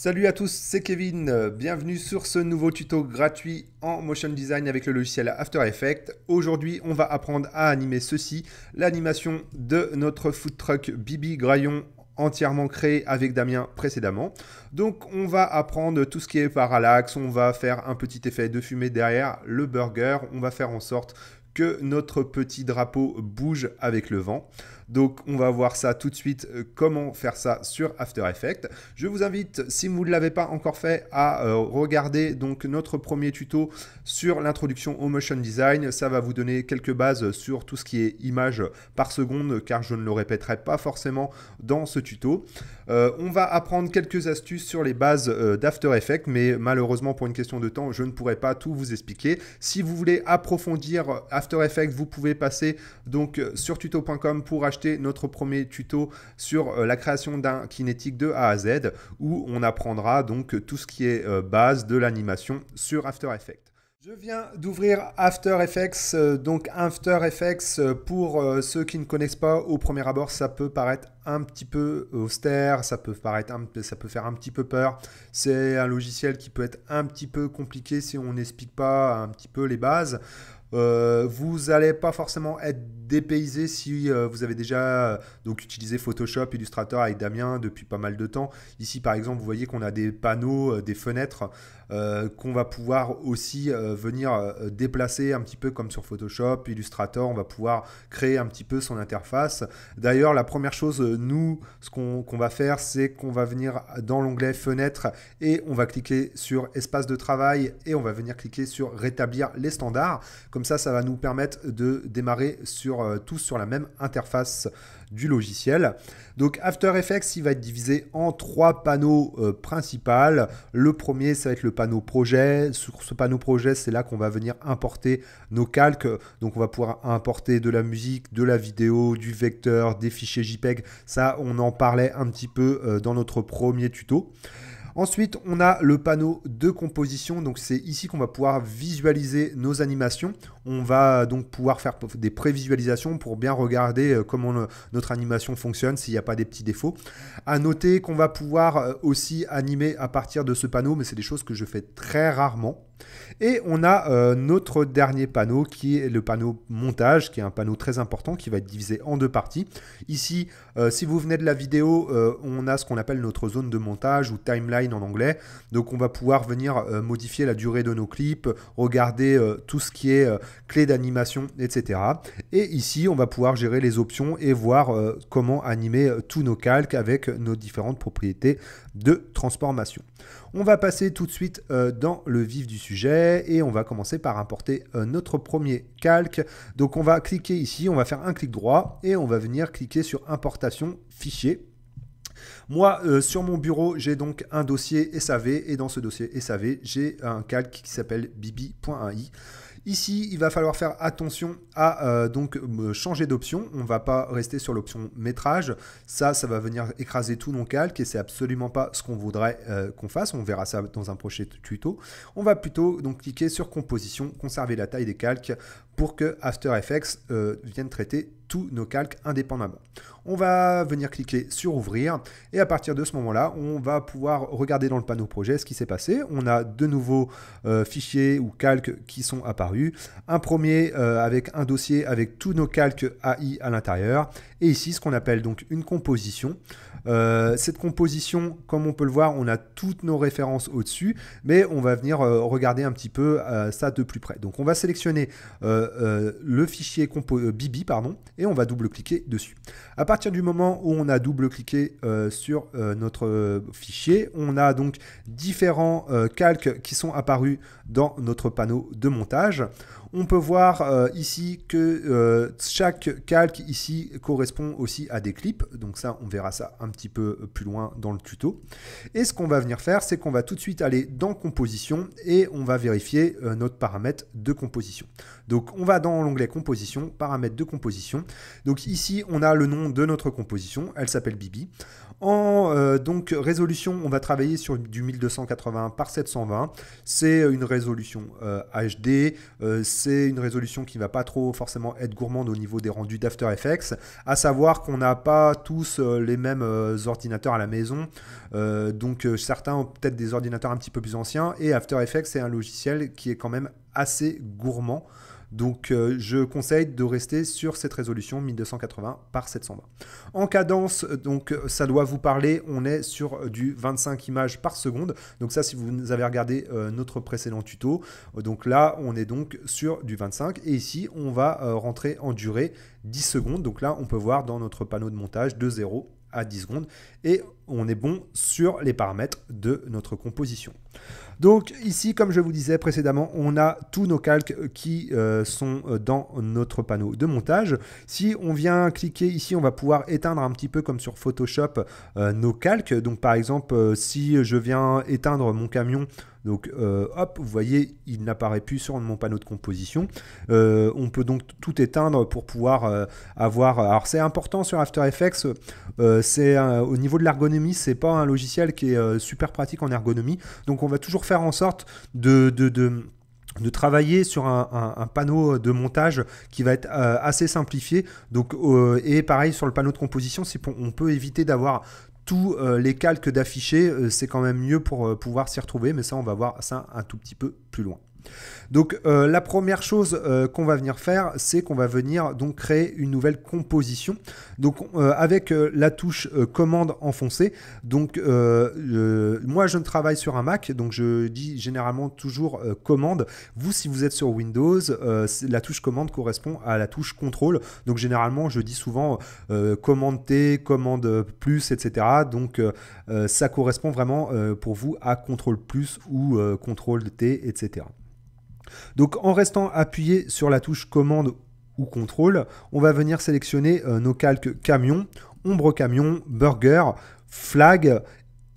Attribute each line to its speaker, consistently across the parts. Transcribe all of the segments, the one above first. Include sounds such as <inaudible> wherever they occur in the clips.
Speaker 1: Salut à tous, c'est Kevin. Bienvenue sur ce nouveau tuto gratuit en motion design avec le logiciel After Effects. Aujourd'hui, on va apprendre à animer ceci, l'animation de notre food truck Bibi Graillon entièrement créé avec Damien précédemment. Donc on va apprendre tout ce qui est parallaxe, on va faire un petit effet de fumée derrière le burger, on va faire en sorte que notre petit drapeau bouge avec le vent. Donc on va voir ça tout de suite, euh, comment faire ça sur After Effects. Je vous invite, si vous ne l'avez pas encore fait, à euh, regarder donc notre premier tuto sur l'introduction au motion design. Ça va vous donner quelques bases sur tout ce qui est images par seconde, car je ne le répéterai pas forcément dans ce tuto. Euh, on va apprendre quelques astuces sur les bases d'After Effects, mais malheureusement pour une question de temps, je ne pourrai pas tout vous expliquer. Si vous voulez approfondir After Effects, vous pouvez passer donc sur tuto.com pour acheter notre premier tuto sur euh, la création d'un kinétique de A à Z où on apprendra donc tout ce qui est euh, base de l'animation sur After Effects. Je viens d'ouvrir After Effects. Euh, donc After Effects, pour ceux qui ne connaissent pas, au premier abord, ça peut paraître un petit peu austère, ça peut, paraître un, ça peut faire un petit peu peur. C'est un logiciel qui peut être un petit peu compliqué si on n'explique pas un petit peu les bases. Euh, vous n'allez pas forcément être dépaysé si euh, vous avez déjà euh, donc utilisé Photoshop, Illustrator avec Damien depuis pas mal de temps. Ici, par exemple, vous voyez qu'on a des panneaux, des fenêtres euh, qu'on va pouvoir aussi euh, venir euh, déplacer un petit peu comme sur Photoshop, Illustrator, on va pouvoir créer un petit peu son interface. D'ailleurs, la première chose, nous, ce qu'on va faire, c'est qu'on va venir dans l'onglet fenêtre et on va cliquer sur espace de travail et on va venir cliquer sur rétablir les standards. Comme ça, ça va nous permettre de démarrer sur, tous sur la même interface du logiciel. Donc After Effects, il va être divisé en trois panneaux euh, principaux. Le premier, ça va être le panneau projet. Sur ce panneau projet, c'est là qu'on va venir importer nos calques. Donc on va pouvoir importer de la musique, de la vidéo, du vecteur, des fichiers JPEG. Ça, on en parlait un petit peu euh, dans notre premier tuto. Ensuite, on a le panneau de composition. Donc c'est ici qu'on va pouvoir visualiser nos animations. On va donc pouvoir faire des prévisualisations pour bien regarder euh, comment notre animation fonctionne, s'il n'y a pas des petits défauts. À noter qu'on va pouvoir euh, aussi animer à partir de ce panneau, mais c'est des choses que je fais très rarement. Et on a euh, notre dernier panneau qui est le panneau montage, qui est un panneau très important qui va être divisé en deux parties. Ici, euh, si vous venez de la vidéo, euh, on a ce qu'on appelle notre zone de montage ou timeline en anglais. Donc on va pouvoir venir modifier la durée de nos clips, regarder tout ce qui est clé d'animation, etc. Et ici, on va pouvoir gérer les options et voir comment animer tous nos calques avec nos différentes propriétés de transformation. On va passer tout de suite euh, dans le vif du sujet et on va commencer par importer euh, notre premier calque. Donc on va cliquer ici, on va faire un clic droit et on va venir cliquer sur importation fichier. Moi, euh, sur mon bureau, j'ai donc un dossier SAV et dans ce dossier SAV, j'ai un calque qui s'appelle bibi.ai. Ici, il va falloir faire attention à euh, donc euh, changer d'option. On ne va pas rester sur l'option métrage. Ça, ça va venir écraser tout nos calques et c'est absolument pas ce qu'on voudrait euh, qu'on fasse. On verra ça dans un prochain tuto. On va plutôt donc cliquer sur composition, conserver la taille des calques pour que After Effects euh, vienne traiter tous nos calques indépendamment. On va venir cliquer sur ouvrir et à partir de ce moment-là, on va pouvoir regarder dans le panneau projet ce qui s'est passé. On a de nouveaux euh, fichiers ou calques qui sont apparus. Un premier euh, avec un dossier avec tous nos calques AI à l'intérieur et ici ce qu'on appelle donc une composition. Euh, cette composition, comme on peut le voir, on a toutes nos références au-dessus, mais on va venir euh, regarder un petit peu euh, ça de plus près. Donc on va sélectionner le fichier Bibi pardon, et on va double-cliquer dessus. À partir du moment où on a double-cliqué sur notre fichier, on a donc différents calques qui sont apparus dans notre panneau de montage. On peut voir euh, ici que euh, chaque calque ici correspond aussi à des clips. Donc ça, on verra ça un petit peu plus loin dans le tuto. Et ce qu'on va venir faire, c'est qu'on va tout de suite aller dans composition et on va vérifier euh, notre paramètre de composition. Donc on va dans l'onglet composition, paramètres de composition. Donc ici, on a le nom de notre composition. Elle s'appelle Bibi. En euh, donc résolution, on va travailler sur du 1280 par 720. C'est euh, une résolution HD. Euh, c'est une résolution qui ne va pas trop forcément être gourmande au niveau des rendus d'After Effects. À savoir qu'on n'a pas tous les mêmes ordinateurs à la maison. donc certains ont peut-être des ordinateurs un petit peu plus anciens. Et After Effects, est un logiciel qui est quand même assez gourmand donc euh, je conseille de rester sur cette résolution 1280 par 720. En cadence, euh, donc euh, ça doit vous parler, on est sur du 25 images par seconde. Donc ça si vous avez regardé notre précédent tuto, donc là on est donc sur du 25 et ici on va rentrer en durée 10 secondes. Donc là on peut voir dans notre panneau de montage de 0 à 10 secondes et on est bon sur les paramètres de notre composition. Donc ici, comme je vous disais précédemment, on a tous nos calques qui euh, sont euh, dans notre panneau de montage. Si on vient cliquer ici, on va pouvoir éteindre un petit peu comme sur Photoshop euh, nos calques. Donc par exemple, si je viens éteindre mon camion, donc hop, vous voyez, il n'apparaît plus sur mon panneau de composition. on peut donc tout éteindre pour pouvoir avoir... Alors c'est important sur After Effects, c'est au niveau de l'ergonomie c'est pas un logiciel qui est euh, super pratique en ergonomie. Donc on va toujours faire en sorte de, de, de travailler sur un, panneau de montage qui va être euh, assez simplifié. Donc, euh, et pareil sur le panneau de composition, si on peut éviter d'avoir tous les calques d'affichés, c'est quand même mieux pour pouvoir s'y retrouver, mais ça on va voir ça un tout petit peu plus loin. Donc euh, la première chose euh, qu'on va venir faire, c'est qu'on va venir donc créer une nouvelle composition. Donc euh, avec la touche commande enfoncée. Donc moi je ne travaille sur un Mac, donc je dis généralement toujours commande. Vous si vous êtes sur Windows, la touche commande correspond à la touche contrôle. Donc généralement je dis souvent commande T, commande plus, etc. Donc ça correspond vraiment pour vous à contrôle plus ou contrôle T, etc. Donc en restant appuyé sur la touche commande ou contrôle, on va venir sélectionner euh, nos calques camion, ombre camion, burger, flag,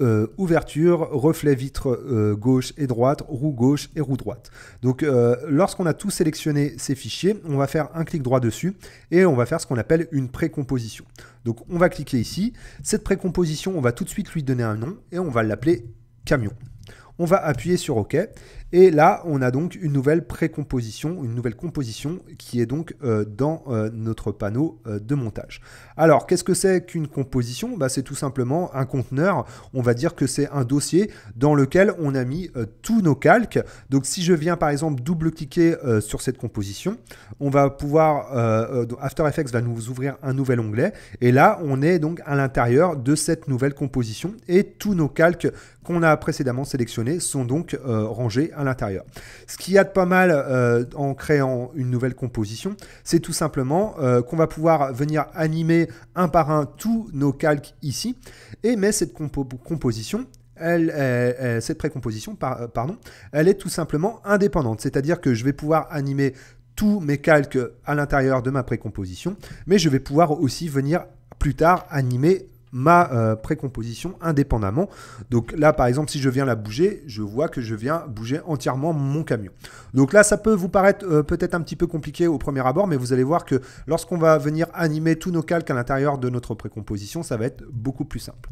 Speaker 1: euh, ouverture, reflet vitre euh, gauche et droite, roue gauche et roue droite. Donc lorsqu'on a tout sélectionné ces fichiers, on va faire un clic droit dessus et on va faire ce qu'on appelle une précomposition. Donc on va cliquer ici, cette précomposition, on va tout de suite lui donner un nom et on va l'appeler camion on va appuyer sur OK et là, on a donc une nouvelle précomposition, une nouvelle composition qui est donc euh, dans euh, notre panneau euh, de montage. Alors, qu'est-ce que c'est qu'une composition bah, C'est tout simplement un conteneur. On va dire que c'est un dossier dans lequel on a mis tous nos calques. Donc, si je viens par exemple double-cliquer sur cette composition, on va pouvoir, After Effects va nous ouvrir un nouvel onglet. Et là, on est donc à l'intérieur de cette nouvelle composition et tous nos calques a précédemment sélectionnés sont donc euh, rangés à l'intérieur. Ce qui y a de pas mal euh, en créant une nouvelle composition, c'est tout simplement euh, qu'on va pouvoir venir animer un par un tous nos calques ici, et mais cette composition, elle, cette précomposition, par, pardon, elle est tout simplement indépendante, c'est-à-dire que je vais pouvoir animer tous mes calques à l'intérieur de ma précomposition, mais je vais pouvoir aussi venir plus tard animer ma euh, précomposition indépendamment. Donc là, par exemple, si je viens la bouger, je vois que je viens bouger entièrement mon camion. Donc là, ça peut vous paraître euh, peut-être un petit peu compliqué au premier abord, mais vous allez voir que lorsqu'on va venir animer tous nos calques à l'intérieur de notre précomposition, ça va être beaucoup plus simple.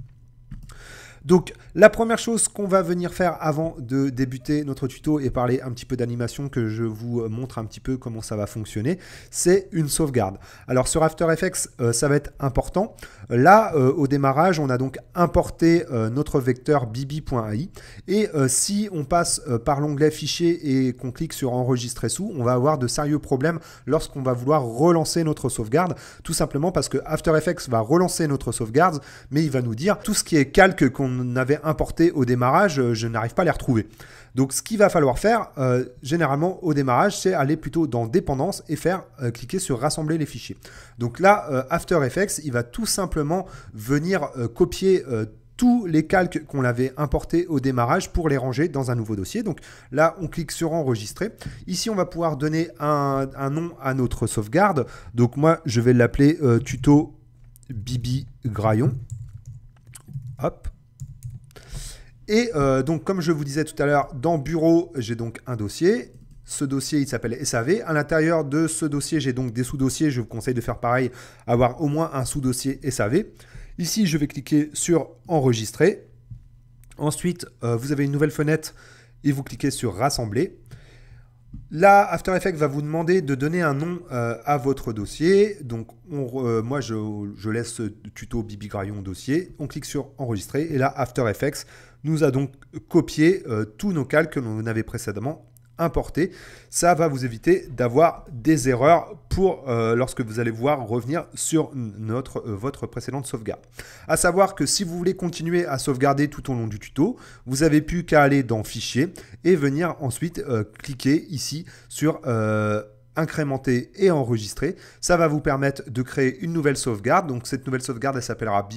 Speaker 1: Donc la première chose qu'on va venir faire avant de débuter notre tuto et parler un petit peu d'animation que je vous montre un petit peu comment ça va fonctionner, c'est une sauvegarde. Alors sur After Effects, euh, ça va être important. Euh, là, euh, au démarrage, on a donc importé notre vecteur bb.ai et si on passe par l'onglet fichier et qu'on clique sur enregistrer sous, on va avoir de sérieux problèmes lorsqu'on va vouloir relancer notre sauvegarde, tout simplement parce que After Effects va relancer notre sauvegarde, mais il va nous dire tout ce qui est calque qu'on on avait importé au démarrage, euh, je n'arrive pas à les retrouver. Donc ce qu'il va falloir faire, euh, généralement au démarrage, c'est aller plutôt dans dépendance et faire euh, cliquer sur rassembler les fichiers. Donc là, After Effects, il va tout simplement venir copier tous les calques qu'on avait importé au démarrage pour les ranger dans un nouveau dossier. Donc là, on clique sur enregistrer. Ici, on va pouvoir donner un, un nom à notre sauvegarde. Donc moi, je vais l'appeler tuto Bibi Graillon. Hop. Et euh, donc, comme je vous disais tout à l'heure, dans Bureau, j'ai donc un dossier. Ce dossier, il s'appelle SAV. À l'intérieur de ce dossier, j'ai donc des sous-dossiers. Je vous conseille de faire pareil, avoir au moins un sous-dossier SAV. Ici, je vais cliquer sur Enregistrer. Ensuite, euh, vous avez une nouvelle fenêtre et vous cliquez sur Rassembler. Là, After Effects va vous demander de donner un nom euh, à votre dossier. Donc, moi, je, je laisse tuto Bibi Graillon dossier. On clique sur Enregistrer. Et là, After Effects nous a donc copié euh, tous nos calques que l'on avait précédemment importés. Ça va vous éviter d'avoir des erreurs pour euh, lorsque vous allez voir revenir sur notre, euh, votre précédente sauvegarde. À savoir que si vous voulez continuer à sauvegarder tout au long du tuto, vous avez plus qu'à aller dans Fichier et venir ensuite cliquer ici sur incrémenter et enregistrer. Ça va vous permettre de créer une nouvelle sauvegarde. Donc cette nouvelle sauvegarde, elle s'appellera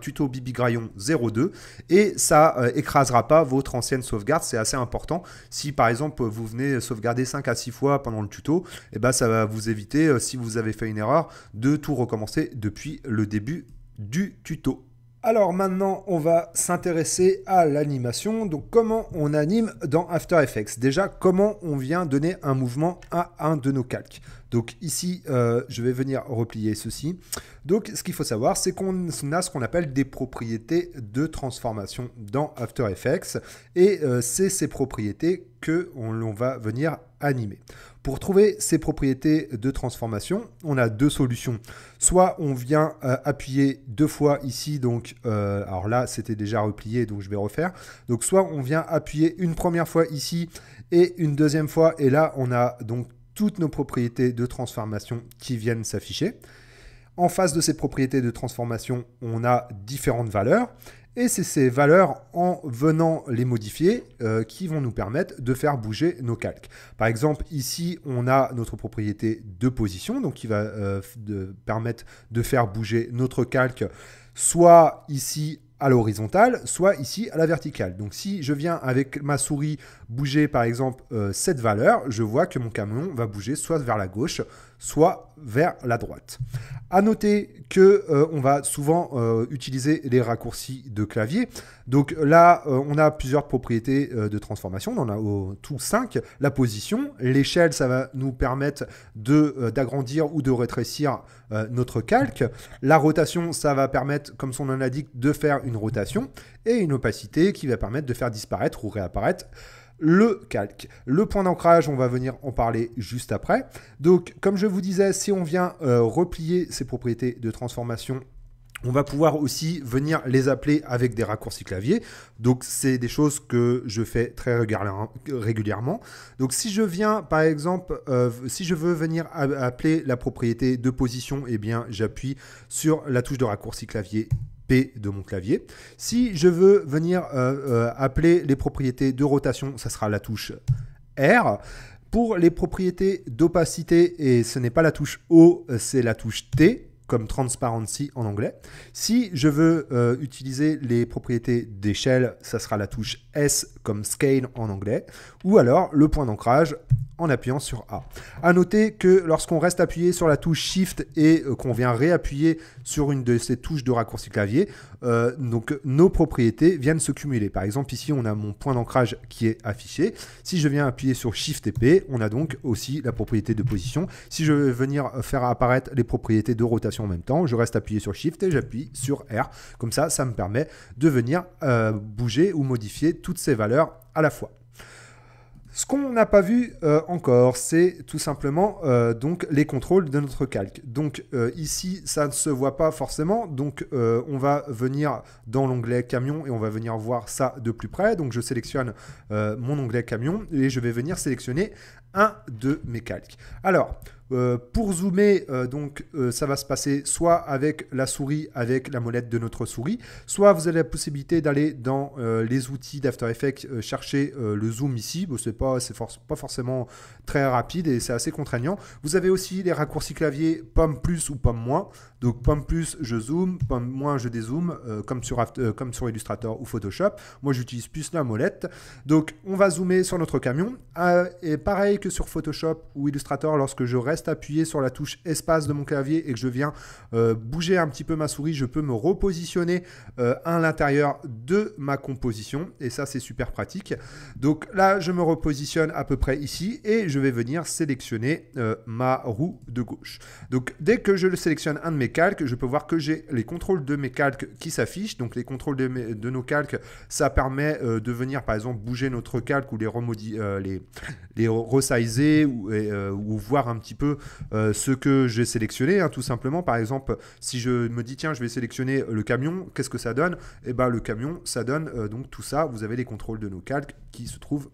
Speaker 1: tuto Bibigrayon 02 et ça euh, écrasera pas votre ancienne sauvegarde. C'est assez important. Si par exemple vous venez sauvegarder 5 à 6 fois pendant le tuto, eh ben, ça va vous éviter, euh, si vous avez fait une erreur, de tout recommencer depuis le début du tuto. Alors maintenant, on va s'intéresser à l'animation. Donc comment on anime dans After Effects Déjà, comment on vient donner un mouvement à un de nos calques donc ici, euh, je vais venir replier ceci. Donc ce qu'il faut savoir, c'est qu'on a ce qu'on appelle des propriétés de transformation dans After Effects. Et euh, c'est ces propriétés que l'on va venir animer. Pour trouver ces propriétés de transformation, on a deux solutions. Soit on vient euh, appuyer deux fois ici, donc euh, alors là c'était déjà replié, donc je vais refaire. Donc soit on vient appuyer une première fois ici et une deuxième fois, et là on a donc toutes nos propriétés de transformation qui viennent s'afficher. En face de ces propriétés de transformation, on a différentes valeurs. Et c'est ces valeurs, en venant les modifier, euh, qui vont nous permettre de faire bouger nos calques. Par exemple, ici, on a notre propriété de position, donc qui va euh, permettre de faire bouger notre calque, soit ici à l'horizontale, soit ici à la verticale. Donc si je viens avec ma souris bouger par exemple euh, cette valeur, je vois que mon camion va bouger soit vers la gauche, soit vers la droite. À noter que euh, on va souvent euh, utiliser les raccourcis de clavier. Donc là, euh, on a plusieurs propriétés de transformation. On en a au, tout 5. La position, l'échelle, ça va nous permettre d'agrandir ou de rétrécir notre calque. La rotation, ça va permettre, comme son nom l'indique, de faire une rotation. Et une opacité qui va permettre de faire disparaître ou réapparaître le calque. Le point d'ancrage, on va venir en parler juste après. Donc, comme je vous disais, si on vient euh, replier ces propriétés de transformation on va pouvoir aussi venir les appeler avec des raccourcis clavier. Donc c'est des choses que je fais très régulièrement. Donc si je viens par exemple, euh, si je veux venir appeler la propriété de position, eh bien j'appuie sur la touche de raccourci clavier de mon clavier. Si je veux venir euh, euh, appeler les propriétés de rotation, ça sera la touche R. Pour les propriétés d'opacité, et ce n'est pas la touche O, c'est la touche T comme transparency en anglais. Si je veux euh, utiliser les propriétés d'échelle, ça sera la touche S comme scale en anglais, ou alors le point d'ancrage en appuyant sur A. A noter que lorsqu'on reste appuyé sur la touche Shift et euh, qu'on vient réappuyer sur une de ces touches de raccourci clavier, euh, donc nos propriétés viennent se cumuler. Par exemple, ici, on a mon point d'ancrage qui est affiché. Si je viens appuyer sur Shift et P, on a donc aussi la propriété de position. Si je veux venir faire apparaître les propriétés de rotation en même temps, je reste appuyé sur Shift et j'appuie sur R. Comme ça, ça me permet de venir euh, bouger ou modifier toutes ces valeurs à la fois. Ce qu'on n'a pas vu euh, encore, c'est tout simplement euh, donc les contrôles de notre calque. Donc ici, ça ne se voit pas forcément. Donc on va venir dans l'onglet camion et on va venir voir ça de plus près. Donc je sélectionne mon onglet camion et je vais venir sélectionner un de mes calques. Alors, euh, pour zoomer, euh, donc euh, ça va se passer soit avec la souris, avec la molette de notre souris, soit vous avez la possibilité d'aller dans les outils d'After Effects, chercher le zoom ici. Bon, c'est pas, c'est pas forcément très rapide et c'est assez contraignant. Vous avez aussi les raccourcis clavier pomme plus ou pomme moins. Donc pomme plus, je zoome, pomme moins, je dézoome, comme sur comme sur Illustrator ou Photoshop. Moi, j'utilise plus la molette. Donc on va zoomer sur notre camion et pareil que sur Photoshop ou Illustrator, lorsque je reste appuyer sur la touche espace de mon clavier et que je viens euh, bouger un petit peu ma souris, je peux me repositionner euh, à l'intérieur de ma composition. Et ça, c'est super pratique. Donc là, je me repositionne à peu près ici et je vais venir sélectionner euh, ma roue de gauche. Donc dès que je le sélectionne un de mes calques, je peux voir que j'ai les contrôles de mes calques qui s'affichent. Donc les contrôles de, nos calques, ça permet de venir par exemple bouger notre calque ou les, remodi les, les resizer ou, ou voir un petit peu euh, ce que j'ai sélectionné, hein, tout simplement. Par exemple, si je me dis, tiens, je vais sélectionner le camion, qu'est-ce que ça donne Et eh bien, le camion, ça donne euh, donc tout ça. Vous avez les contrôles de nos calques qui se trouvent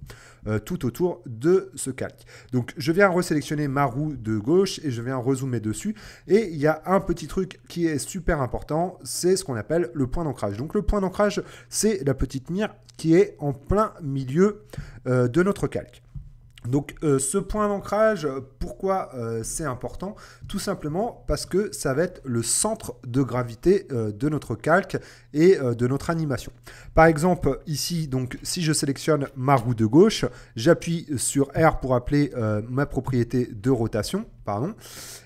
Speaker 1: euh, tout autour de ce calque. Donc, je viens resélectionner ma roue de gauche et je viens rezoomer dessus. Et il y a un petit truc qui est super important, c'est ce qu'on appelle le point d'ancrage. Donc, le point d'ancrage, c'est la petite mire qui est en plein milieu de notre calque. Donc euh, ce point d'ancrage, pourquoi euh, c'est important Tout simplement parce que ça va être le centre de gravité euh, de notre calque et de notre animation. Par exemple, ici, donc si je sélectionne ma roue de gauche, j'appuie sur R pour appeler ma propriété de rotation, pardon,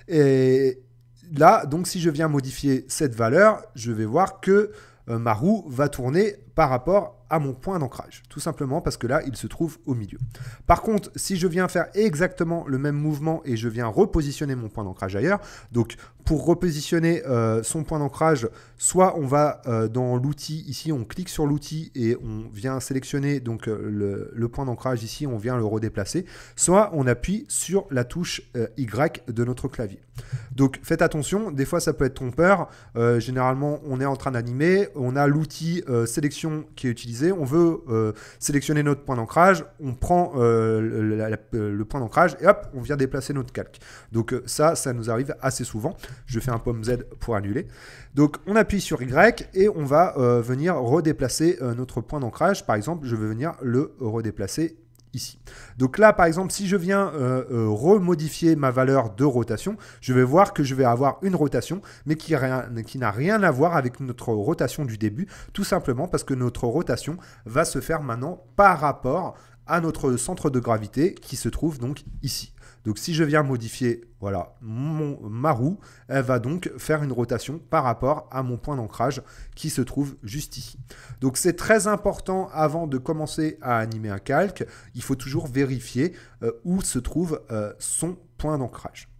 Speaker 1: et là, donc si je viens modifier cette valeur, je vais voir que ma roue va tourner par rapport à mon point d'ancrage, tout simplement parce que là, il se trouve au milieu. Par contre, si je viens faire exactement le même mouvement et je viens repositionner mon point d'ancrage ailleurs, donc pour repositionner euh, son point d'ancrage, soit on va euh, dans l'outil ici, on clique sur l'outil et on vient sélectionner donc euh, le, point d'ancrage ici, on vient le redéplacer, soit on appuie sur la touche Y de notre clavier. Donc faites attention, des fois ça peut être trompeur. généralement, on est en train d'animer, on a l'outil sélection qui est utilisé, on veut sélectionner notre point d'ancrage, on prend le point d'ancrage et hop, on vient déplacer notre calque. Donc ça, ça nous arrive assez souvent je fais un pomme Z pour annuler. Donc on appuie sur Y et on va euh, venir redéplacer euh, notre point d'ancrage. Par exemple, je vais venir le redéplacer ici. Donc là, par exemple, si je viens euh, remodifier ma valeur de rotation, je vais voir que je vais avoir une rotation, mais qui, qui n'a rien à voir avec notre rotation du début, tout simplement parce que notre rotation va se faire maintenant par rapport à notre centre de gravité qui se trouve donc ici. Donc si je viens modifier voilà, ma roue, elle va donc faire une rotation par rapport à mon point d'ancrage qui se trouve juste ici. Donc c'est très important avant de commencer à animer un calque, il faut toujours vérifier euh, où se trouve euh, son point d'ancrage.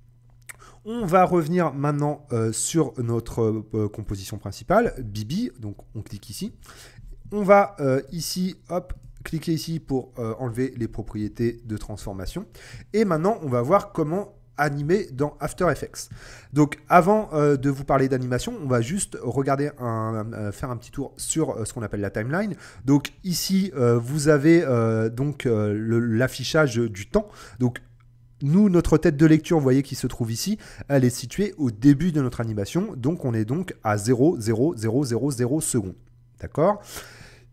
Speaker 1: On va revenir maintenant euh, sur notre composition principale, Bibi, donc on clique ici. On va ici, hop, cliquez ici pour euh, enlever les propriétés de transformation. Et maintenant, on va voir comment animer dans After Effects. Donc avant euh, de vous parler d'animation, on va juste regarder un, euh, faire un petit tour sur ce qu'on appelle la timeline. Donc ici, vous avez donc l'affichage du temps. Donc nous, notre tête de lecture, vous voyez, qui se trouve ici, elle est située au début de notre animation. Donc on est donc à 0, 0, 0, 0, 0 secondes. D'accord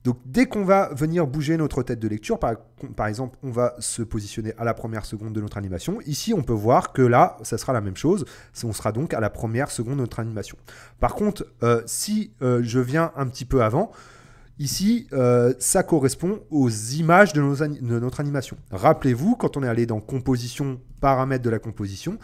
Speaker 1: donc dès qu'on va venir bouger notre tête de lecture, par, exemple, on va se positionner à la première seconde de notre animation. Ici, on peut voir que là, ça sera la même chose. On sera donc à la première seconde de notre animation. Par contre, euh, si euh, je viens un petit peu avant, Ici, euh, ça correspond aux images de notre animation. Rappelez-vous, quand on est allé dans composition, paramètres de la composition,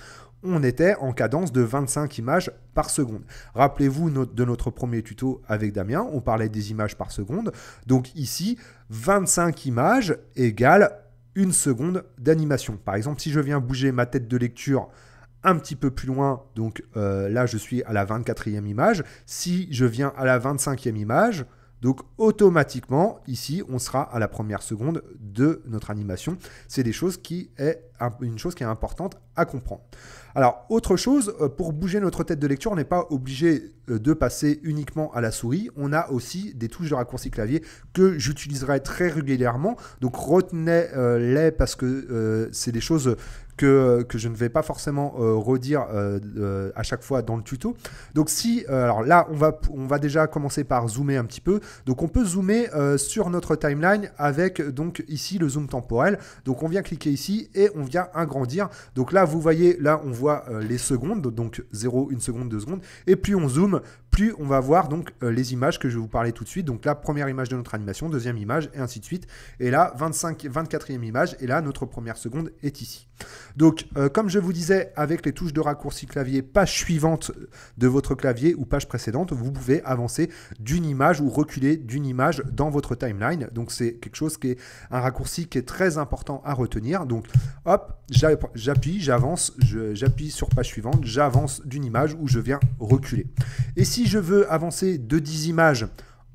Speaker 1: on était en cadence de 25 images par seconde. Rappelez-vous de notre premier tuto avec Damien, on parlait des images par seconde. Donc ici, 25 images égale une seconde d'animation. Par exemple, si je viens bouger ma tête de lecture un petit peu plus loin, donc euh, là je suis à la 24e image, si je viens à la 25e image, donc automatiquement, ici, on sera à la première seconde de notre animation. C'est des choses qui est une chose qui est importante à comprendre. Alors, autre chose, euh, pour bouger notre tête de lecture, on n'est pas obligé euh, de passer uniquement à la souris. On a aussi des touches de raccourci clavier que j'utiliserai très régulièrement. Donc retenez-les euh, parce que c'est des choses euh, que, je ne vais pas forcément euh, redire euh, à chaque fois dans le tuto. Donc si, alors là, on va, on va déjà commencer par zoomer un petit peu. Donc on peut zoomer sur notre timeline avec donc ici le zoom temporel. Donc on vient cliquer ici et on vient agrandir. Donc là, vous voyez, là, on voit les secondes, donc 0, 1 seconde, 2 secondes. Et puis on zoome plus on va voir donc euh, les images que je vais vous parler tout de suite. Donc la première image de notre animation, deuxième image et ainsi de suite. Et là, 25, 24e image et là, notre première seconde est ici. Donc euh, comme je vous disais, avec les touches de raccourci clavier, page suivante de votre clavier ou page précédente, vous pouvez avancer d'une image ou reculer d'une image dans votre timeline. Donc c'est quelque chose qui est un raccourci qui est très important à retenir. Donc hop, j'appuie, j'avance, j'appuie sur page suivante, j'avance d'une image ou je viens reculer. Et si si je veux avancer de 10 images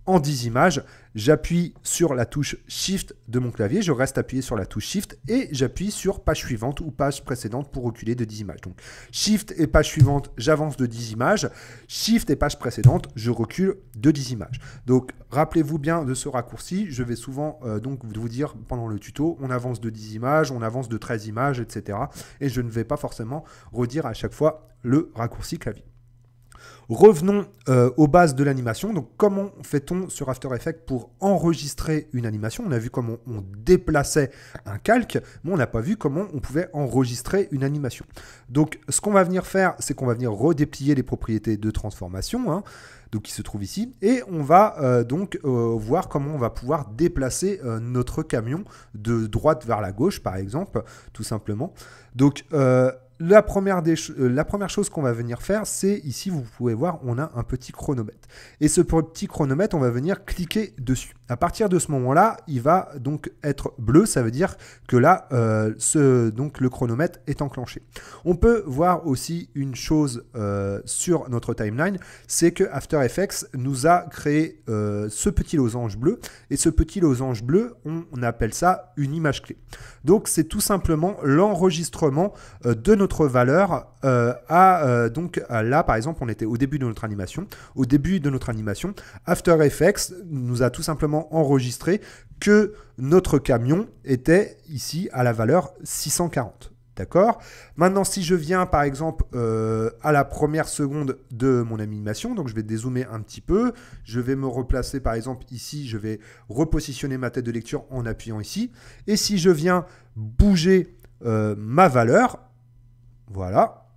Speaker 1: en 10 images, j'appuie sur la touche Shift de mon clavier, je reste appuyé sur la touche Shift et j'appuie sur page suivante ou page précédente pour reculer de 10 images. Donc Shift et page suivante, j'avance de 10 images, Shift et page précédente, je recule de 10 images. Donc rappelez-vous bien de ce raccourci, je vais souvent euh, donc vous dire pendant le tuto, on avance de 10 images, on avance de 13 images, etc. Et je ne vais pas forcément redire à chaque fois le raccourci clavier. Revenons euh, aux bases de l'animation. Donc, comment fait-on sur After Effects pour enregistrer une animation On a vu comment on déplaçait un calque, mais on n'a pas vu comment on pouvait enregistrer une animation. Donc, ce qu'on va venir faire, c'est qu'on va venir redéplier les propriétés de transformation, hein, donc qui se trouvent ici, et on va euh, donc euh, voir comment on va pouvoir déplacer notre camion de droite vers la gauche, par exemple, tout simplement. Donc, la première, des, euh, la première chose qu'on va venir faire, c'est ici, vous pouvez voir, on a un petit chronomètre. Et ce petit chronomètre, on va venir cliquer dessus. À partir de ce moment-là, il va donc être bleu, ça veut dire que là, euh, ce, donc le chronomètre est enclenché. On peut voir aussi une chose euh, sur notre timeline, c'est que After Effects nous a créé euh, ce petit losange bleu, et ce petit losange bleu, on, appelle ça une image clé. Donc c'est tout simplement l'enregistrement de notre valeur à donc là par exemple on était au début de notre animation, au début de notre animation, After Effects nous a tout simplement enregistré que notre camion était ici à la valeur 640. D'accord Maintenant, si je viens par exemple euh, à la première seconde de mon animation, donc je vais dézoomer un petit peu, je vais me replacer par exemple ici, je vais repositionner ma tête de lecture en appuyant ici, et si je viens bouger euh, ma valeur, voilà,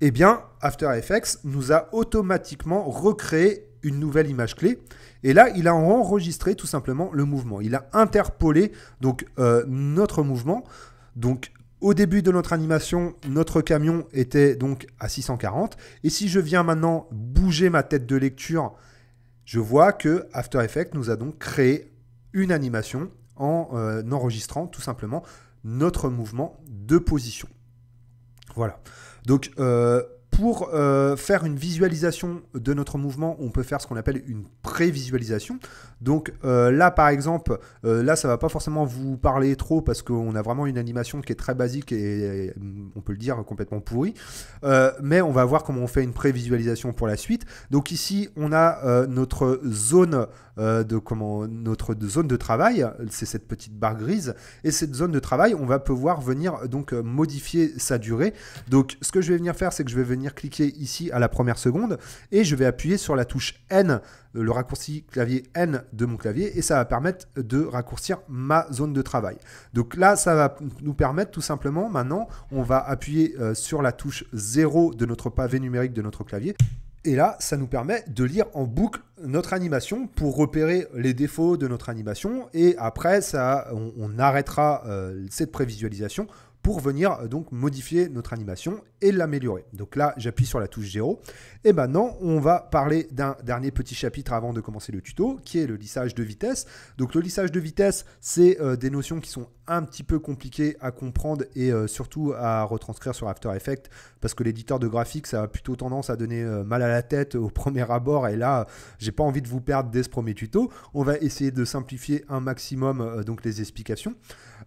Speaker 1: et eh bien After Effects nous a automatiquement recréé une nouvelle image clé et là, il a enregistré tout simplement le mouvement. Il a interpolé donc euh, notre mouvement. Donc au début de notre animation, notre camion était donc à 640. Et si je viens maintenant bouger ma tête de lecture, je vois que After Effects nous a donc créé une animation en euh, enregistrant tout simplement notre mouvement de position. Voilà. Donc euh, pour euh, faire une visualisation de notre mouvement, on peut faire ce qu'on appelle une prévisualisation. Donc euh, là, par exemple, euh, là, ça va pas forcément vous parler trop parce qu'on a vraiment une animation qui est très basique et, on peut le dire complètement pourrie. Euh, mais on va voir comment on fait une prévisualisation pour la suite. Donc ici, on a notre zone de comment notre zone de travail, c'est cette petite barre grise. Et cette zone de travail, on va pouvoir venir donc modifier sa durée. Donc ce que je vais venir faire, c'est que je vais venir cliquer ici à la première seconde et je vais appuyer sur la touche N le raccourci clavier N de mon clavier et ça va permettre de raccourcir ma zone de travail. Donc là, ça va nous permettre tout simplement, maintenant, on va appuyer euh, sur la touche 0 de notre pavé numérique de notre clavier. Et là, ça nous permet de lire en boucle notre animation pour repérer les défauts de notre animation. Et après, ça, on, arrêtera euh, cette prévisualisation pour venir euh, donc modifier notre animation et l'améliorer. Donc là, j'appuie sur la touche 0. Et maintenant, on va parler d'un dernier petit chapitre avant de commencer le tuto, qui est le lissage de vitesse. Donc le lissage de vitesse, c'est euh, des notions qui sont un petit peu compliquées à comprendre et euh, surtout à retranscrire sur After Effects, parce que l'éditeur de graphique, ça a plutôt tendance à donner mal à la tête au <laughs> premier abord. Et là, j'ai pas envie de vous perdre dès ce premier tuto. On va essayer de simplifier un maximum donc les explications.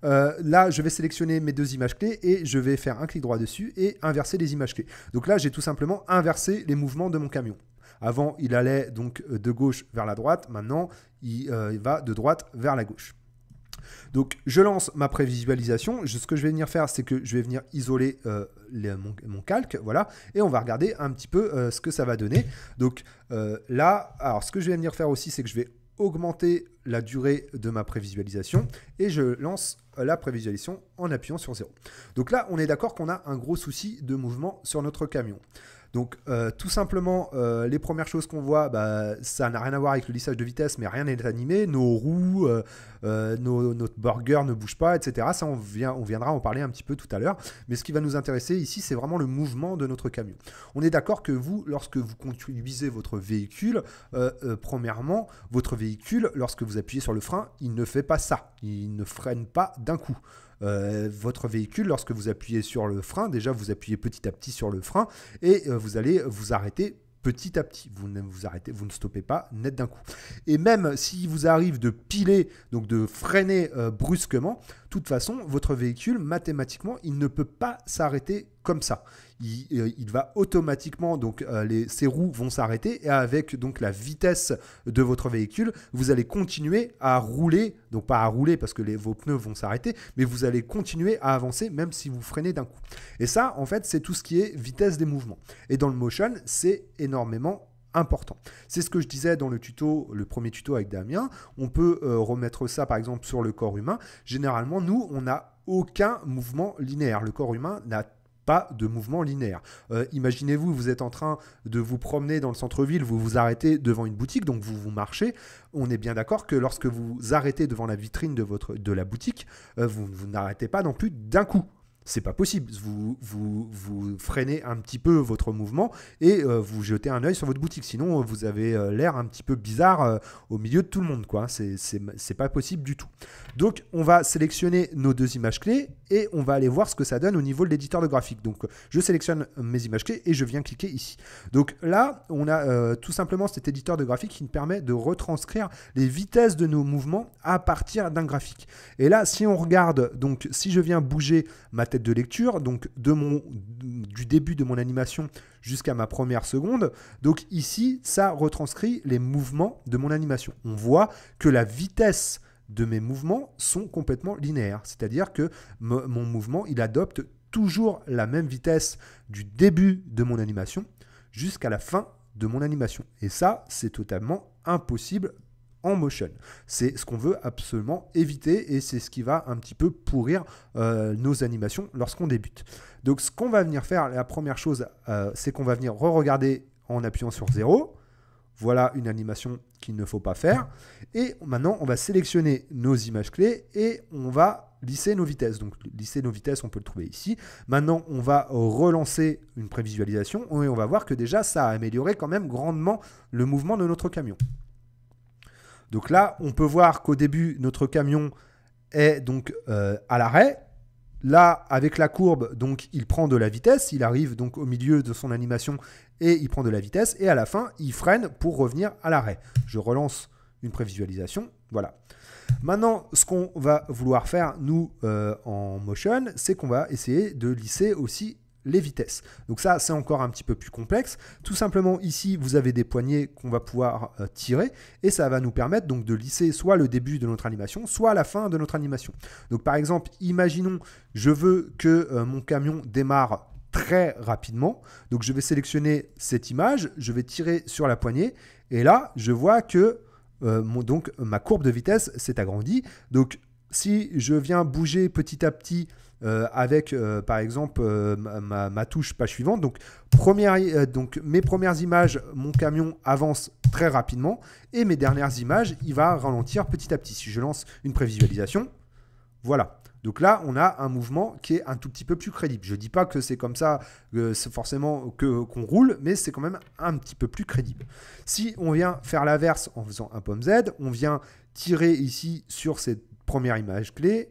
Speaker 1: là, je vais sélectionner mes deux images clé et je vais faire un clic droit dessus et inverser les images clés. Donc là, j'ai tout simplement inversé les mouvements de mon camion. Avant, il allait donc euh, de gauche vers la droite. Maintenant, il, euh, va de droite vers la gauche. Donc je lance ma prévisualisation. ce que je vais venir faire, c'est que je vais venir isoler euh, les, mon, calque, voilà, et on va regarder un petit peu ce que ça va donner. Donc là, alors ce que je vais venir faire aussi, c'est que je vais augmenter la durée de ma prévisualisation et je lance la prévisualisation en appuyant sur 0. Donc là, on est d'accord qu'on a un gros souci de mouvement sur notre camion. Donc euh, tout simplement, euh, les premières choses qu'on voit, bah, ça n'a rien à voir avec le lissage de vitesse, mais rien n'est animé. Nos roues, euh, notre burger ne bouge pas, etc. Ça, on, vient, on viendra en parler un petit peu tout à l'heure. Mais ce qui va nous intéresser ici, c'est vraiment le mouvement de notre camion. On est d'accord que vous, lorsque vous conduisez votre véhicule, premièrement, votre véhicule, lorsque vous appuyez sur le frein, il ne fait pas ça. Il ne freine pas d'un coup. Euh, votre véhicule, lorsque vous appuyez sur le frein, déjà vous appuyez petit à petit sur le frein et euh, vous allez vous arrêter petit à petit. Vous ne vous arrêtez, vous ne stoppez pas net d'un coup. Et même s'il vous arrive de piler, donc de freiner euh, brusquement, de toute façon, votre véhicule, mathématiquement, il ne peut pas s'arrêter comme ça. Euh, il, va automatiquement, donc euh, les, ses roues vont s'arrêter et avec donc la vitesse de votre véhicule, vous allez continuer à rouler, donc pas à rouler parce que les, vos pneus vont s'arrêter, mais vous allez continuer à avancer même si vous freinez d'un coup. Et ça, en fait, c'est tout ce qui est vitesse des mouvements. Et dans le motion, c'est énormément important. C'est ce que je disais dans le tuto, le premier tuto avec Damien. On peut euh, remettre ça par exemple sur le corps humain. Généralement, nous, on n'a aucun mouvement linéaire. Le corps humain n'a pas de mouvement linéaire. Euh, imaginez-vous, vous êtes en train de vous promener dans le centre-ville, vous vous arrêtez devant une boutique, donc vous vous marchez. On est bien d'accord que lorsque vous arrêtez devant la vitrine de, votre, de la boutique, euh, vous, vous n'arrêtez pas non plus d'un coup c'est pas possible. Vous, vous, freinez un petit peu votre mouvement et euh, vous jetez un œil sur votre boutique. Sinon, euh, vous avez euh, l'air un petit peu bizarre au milieu de tout le monde. quoi. Hein. C'est pas possible du tout. Donc, on va sélectionner nos deux images clés et on va aller voir ce que ça donne au niveau de l'éditeur de graphique. Donc, je sélectionne mes images clés et je viens cliquer ici. Donc là, on a tout simplement cet éditeur de graphique qui nous permet de retranscrire les vitesses de nos mouvements à partir d'un graphique. Et là, si on regarde, donc si je viens bouger ma tête de lecture, donc de mon, du début de mon animation jusqu'à ma première seconde. Donc ici, ça retranscrit les mouvements de mon animation. On voit que la vitesse de mes mouvements sont complètement linéaires, c'est-à-dire que mon mouvement, il adopte toujours la même vitesse du début de mon animation jusqu'à la fin de mon animation. Et ça, c'est totalement impossible motion. C'est ce qu'on veut absolument éviter et c'est ce qui va un petit peu pourrir euh, nos animations lorsqu'on débute. Donc ce qu'on va venir faire, la première chose, euh, c'est qu'on va venir re-regarder en appuyant sur 0. Voilà une animation qu'il ne faut pas faire. Et maintenant, on va sélectionner nos images clés et on va lisser nos vitesses. Donc lisser nos vitesses, on peut le trouver ici. Maintenant, on va relancer une prévisualisation et on va voir que déjà, ça a amélioré quand même grandement le mouvement de notre camion. Donc là, on peut voir qu'au début, notre camion est donc euh, à l'arrêt. Là, avec la courbe, donc il prend de la vitesse, il arrive donc au milieu de son animation et il prend de la vitesse, et à la fin, il freine pour revenir à l'arrêt. Je relance une prévisualisation, voilà. Maintenant, ce qu'on va vouloir faire, nous, euh, en motion, c'est qu'on va essayer de lisser aussi les vitesses. Donc ça, c'est encore un petit peu plus complexe. Tout simplement, ici, vous avez des poignées qu'on va pouvoir euh, tirer, et ça va nous permettre donc de lisser soit le début de notre animation, soit la fin de notre animation. Donc par exemple, imaginons, je veux que euh, mon camion démarre très rapidement. Donc je vais sélectionner cette image, je vais tirer sur la poignée, et là, je vois que euh, donc, ma courbe de vitesse s'est agrandie. Donc si je viens bouger petit à petit euh, avec euh, par exemple euh, ma, touche page suivante. Donc, mes premières images, mon camion avance très rapidement et mes dernières images, il va ralentir petit à petit. Si je lance une prévisualisation, voilà. Donc là, on a un mouvement qui est un tout petit peu plus crédible. Je ne dis pas que c'est comme ça, forcément que, qu'on roule, mais c'est quand même un petit peu plus crédible. Si on vient faire l'inverse en faisant un pomme Z, on vient tirer ici sur cette première image clé,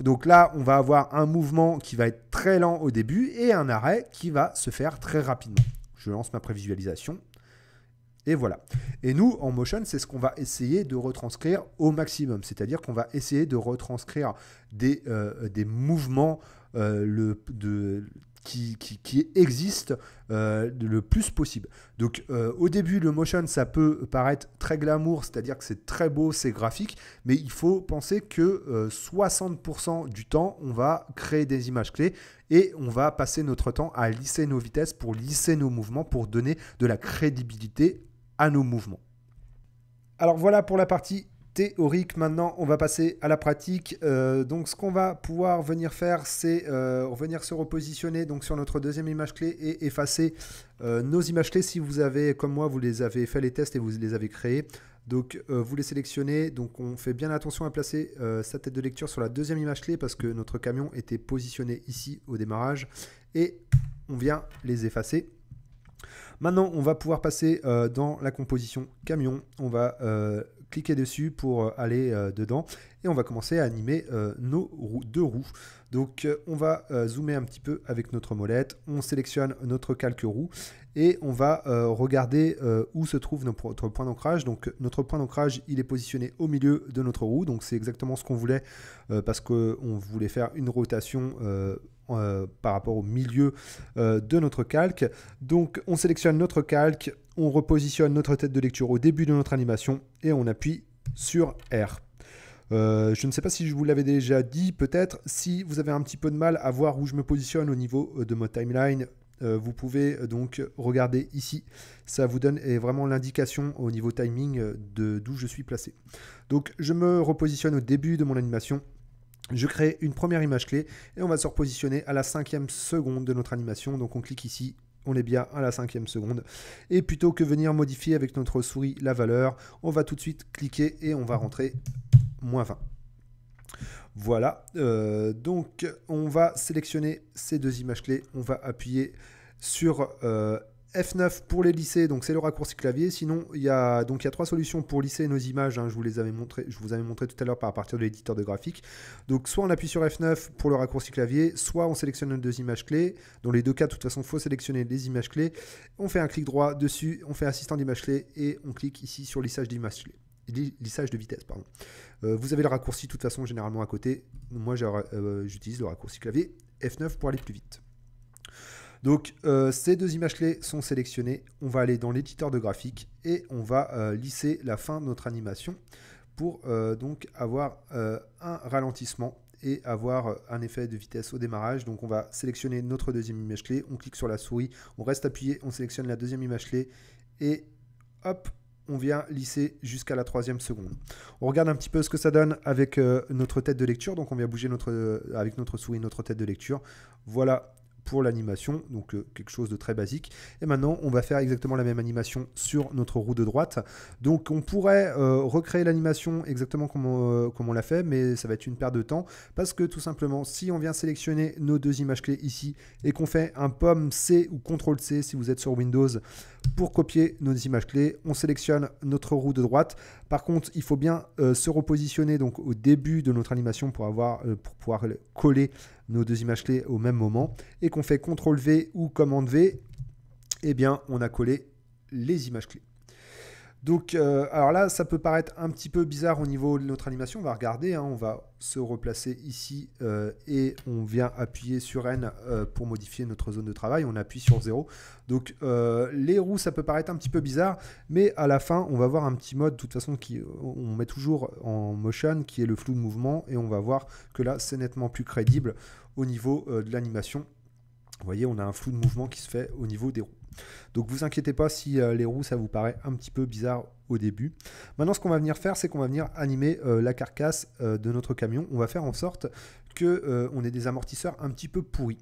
Speaker 1: donc là, on va avoir un mouvement qui va être très lent au début et un arrêt qui va se faire très rapidement. Je lance ma prévisualisation. Et voilà. Et nous, en motion, c'est ce qu'on va essayer de retranscrire au maximum. C'est-à-dire qu'on va essayer de retranscrire des, euh, des mouvements euh, le, de, qui, qui, existe euh, le plus possible. Donc euh, au début, le motion, ça peut paraître très glamour, c'est-à-dire que c'est très beau, c'est graphique, mais il faut penser que 60% euh, du temps, on va créer des images clés et on va passer notre temps à lisser nos vitesses pour lisser nos mouvements, pour donner de la crédibilité à nos mouvements. Alors voilà pour la partie théorique. Maintenant, on va passer à la pratique. Euh, donc, ce qu'on va pouvoir venir faire, c'est euh, venir se repositionner donc, sur notre deuxième image clé et effacer euh, nos images clés. Si vous avez, comme moi, vous les avez fait les tests et vous les avez créés, donc vous les sélectionnez, donc on fait bien attention à placer sa tête de lecture sur la deuxième image clé parce que notre camion était positionné ici au démarrage et on vient les effacer. Maintenant on va pouvoir passer dans la composition camion, on va cliquez dessus pour euh, aller euh, dedans et on va commencer à animer euh, nos roues, deux roues. Donc on va zoomer un petit peu avec notre molette, on sélectionne notre calque roue et on va regarder où se trouve notre point d'ancrage. Donc notre point d'ancrage il est positionné au milieu de notre roue, donc c'est exactement ce qu'on voulait parce qu'on voulait faire une rotation euh, par rapport au milieu euh, de notre calque. Donc on sélectionne notre calque, on repositionne notre tête de lecture au début de notre animation et on appuie sur R. Euh, je ne sais pas si je vous l'avais déjà dit, peut-être, si vous avez un petit peu de mal à voir où je me positionne au niveau de mon timeline, vous pouvez donc regarder ici. Ça vous donne vraiment l'indication au niveau timing de d'où je suis placé. Donc je me repositionne au début de mon animation je crée une première image clé et on va se repositionner à la cinquième seconde de notre animation. Donc on clique ici, on est bien à la cinquième seconde. Et plutôt que venir modifier avec notre souris la valeur, on va tout de suite cliquer et on va rentrer moins 20. Voilà, euh, donc on va sélectionner ces deux images clés, on va appuyer sur euh, F9 pour les lycées, donc c'est le raccourci clavier. Sinon, il y a donc il y a trois solutions pour lisser nos images. Hein, je vous les avais montré, je vous avais montré tout à l'heure par à partir de l'éditeur de graphique. Donc soit on appuie sur F9 pour le raccourci clavier, soit on sélectionne nos deux images clés. Dans les deux cas, de toute façon, faut sélectionner les images clés. On fait un clic droit dessus, on fait assistant d'image clé et on clique ici sur lissage d'image clé lissage de vitesse. Pardon. Euh, vous avez le raccourci de toute façon généralement à côté. Moi euh, j'utilise le raccourci clavier F9 pour aller plus vite. Donc euh, ces deux images clés sont sélectionnées. On va aller dans l'éditeur de graphique et on va euh, lisser la fin de notre animation pour euh, donc avoir un ralentissement et avoir un effet de vitesse au démarrage. Donc on va sélectionner notre deuxième image clé, on clique sur la souris, on reste appuyé, on sélectionne la deuxième image clé et hop, on vient lisser jusqu'à la troisième seconde. On regarde un petit peu ce que ça donne avec notre tête de lecture. Donc on vient bouger notre, avec notre souris notre tête de lecture. Voilà pour l'animation, donc euh, quelque chose de très basique. Et maintenant, on va faire exactement la même animation sur notre roue de droite. Donc on pourrait euh, recréer l'animation exactement comme euh, comme on l'a fait, mais ça va être une perte de temps, parce que tout simplement, si on vient sélectionner nos deux images clés ici, et qu'on fait un pomme C ou CTRL C si vous êtes sur Windows, pour copier nos images clés, on sélectionne notre roue de droite. Par contre, il faut bien euh, se repositionner donc au début de notre animation pour, avoir, euh, pour pouvoir coller nos deux images clés au même moment. Et qu'on fait CTRL V ou commande V, eh bien, on a collé les images clés. Donc, euh, alors là, ça peut paraître un petit peu bizarre au niveau de notre animation. On va regarder, hein. on va se replacer ici euh, et on vient appuyer sur N euh, pour modifier notre zone de travail. On appuie sur 0. Donc, les roues, ça peut paraître un petit peu bizarre, mais à la fin, on va voir un petit mode, de toute façon, qui, on met toujours en motion, qui est le flou de mouvement, et on va voir que là, c'est nettement plus crédible au niveau de l'animation. Vous voyez, on a un flou de mouvement qui se fait au niveau des roues. Donc vous inquiétez pas si euh, les roues ça vous paraît un petit peu bizarre au début. Maintenant ce qu'on va venir faire c'est qu'on va venir animer euh, la carcasse euh, de notre camion. On va faire en sorte que on ait des amortisseurs un petit peu pourris.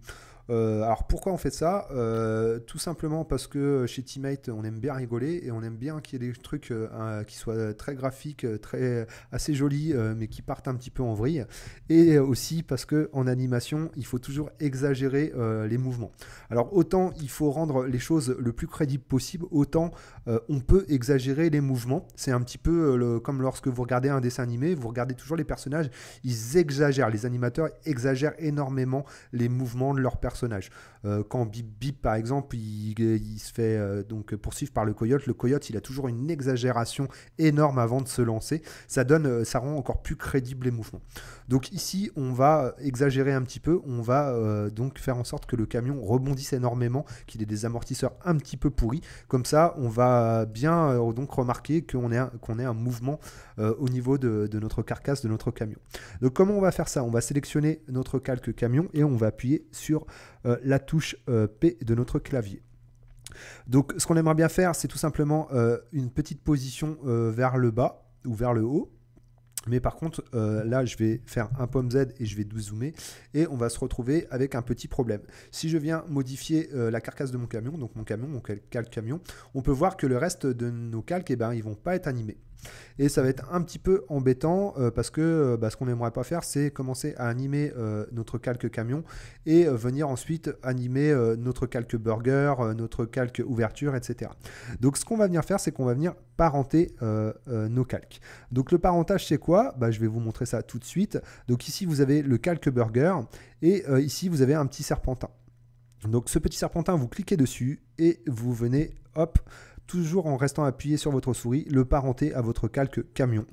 Speaker 1: Euh, alors pourquoi on fait ça euh, Tout simplement parce que chez Teammate, on aime bien rigoler et on aime bien qu'il y ait des trucs euh, qui soient très graphiques, très assez jolis, mais qui partent un petit peu en vrille. Et aussi parce que en animation, il faut toujours exagérer les mouvements. Alors autant il faut rendre les choses le plus crédibles possible, autant euh, on peut exagérer les mouvements. C'est un petit peu euh, comme lorsque vous regardez un dessin animé, vous regardez toujours les personnages, ils exagèrent, les animateurs exagèrent énormément les mouvements de leurs personnages. Euh, quand Bip Bip, par exemple, il, se fait donc poursuivre par le coyote, le coyote, il a toujours une exagération énorme avant de se lancer. Ça donne, ça rend encore plus crédible les mouvements. Donc ici, on va exagérer un petit peu, on va donc faire en sorte que le camion rebondisse énormément, qu'il ait des amortisseurs un petit peu pourris. Comme ça, on va bien euh, donc remarqué qu'on est qu'on un mouvement euh, au niveau de, de, notre carcasse, de notre camion. Donc comment on va faire ça On va sélectionner notre calque camion et on va appuyer sur euh, la touche P de notre clavier. Donc ce qu'on aimerait bien faire, c'est tout simplement une petite position vers le bas ou vers le haut. Mais par contre, euh, là, je vais faire un pomme Z et je vais zoomer et on va se retrouver avec un petit problème. Si je viens modifier euh, la carcasse de mon camion, donc mon camion, mon calque camion, on peut voir que le reste de nos calques, eh ben, ils vont pas être animés. Et ça va être un petit peu embêtant euh, parce que euh, bah, ce qu'on n'aimerait pas faire, c'est commencer à animer euh, notre calque camion et venir ensuite animer notre calque burger, notre calque ouverture, etc. Donc ce qu'on va venir faire, c'est qu'on va venir parenter nos calques. Donc le parentage, c'est quoi bah, Je vais vous montrer ça tout de suite. Donc ici, vous avez le calque burger et ici, vous avez un petit serpentin. Donc ce petit serpentin, vous cliquez dessus et vous venez, hop, toujours en restant appuyé sur votre souris, le parenter à votre calque camion.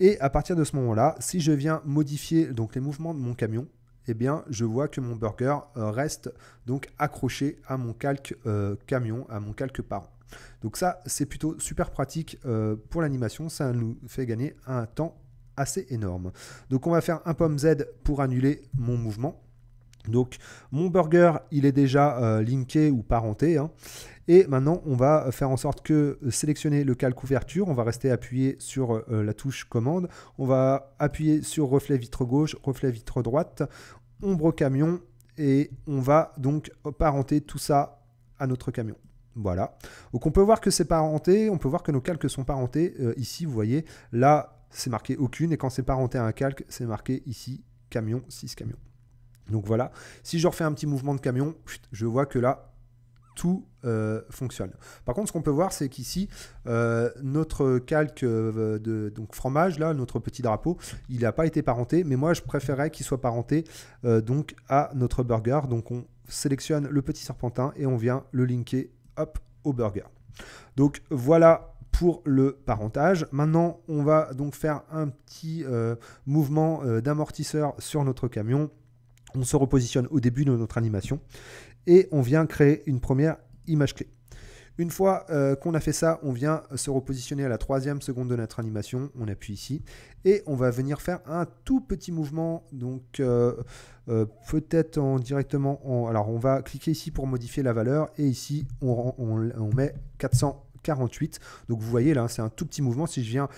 Speaker 1: Et à partir de ce moment-là, si je viens modifier donc les mouvements de mon camion, eh bien, je vois que mon burger euh, reste donc accroché à mon calque euh, camion, à mon calque parent. Donc ça, c'est plutôt super pratique euh, pour l'animation. Ça nous fait gagner un temps assez énorme. Donc on va faire un pomme Z pour annuler mon mouvement. Donc mon burger, il est déjà linké ou parenté. Hein. Et maintenant, on va faire en sorte que euh, sélectionner le calque ouverture, on va rester appuyé sur euh, euh, la touche commande, on va appuyer sur reflet vitre gauche, reflet vitre droite, ombre camion, et on va donc parenter tout ça à notre camion. Voilà. Donc on peut voir que c'est parenté, on peut voir que nos calques sont parentés. ici, vous voyez, là, c'est marqué aucune, et quand c'est parenté à un calque, c'est marqué ici, camion, 6 camions. Donc voilà, si je refais un petit mouvement de camion, je vois que là, tout euh, fonctionne. Par contre, ce qu'on peut voir, c'est qu'ici, euh, notre calque euh, de donc fromage, là, notre petit drapeau, il n'a pas été parenté, mais moi, je préférais qu'il soit parenté donc à notre burger. Donc, on sélectionne le petit serpentin et on vient le linker, hop, au burger. Donc, voilà pour le parentage. Maintenant, on va donc faire un petit mouvement d'amortisseur sur notre camion on se repositionne au début de notre animation et on vient créer une première image clé. Une fois euh, qu'on a fait ça, on vient se repositionner à la troisième seconde de notre animation, on appuie ici, et on va venir faire un tout petit mouvement, donc euh, euh, peut-être en directement, alors on va cliquer ici pour modifier la valeur, et ici on, on met 448. Donc vous voyez là, hein, c'est un tout petit mouvement. Si je viens,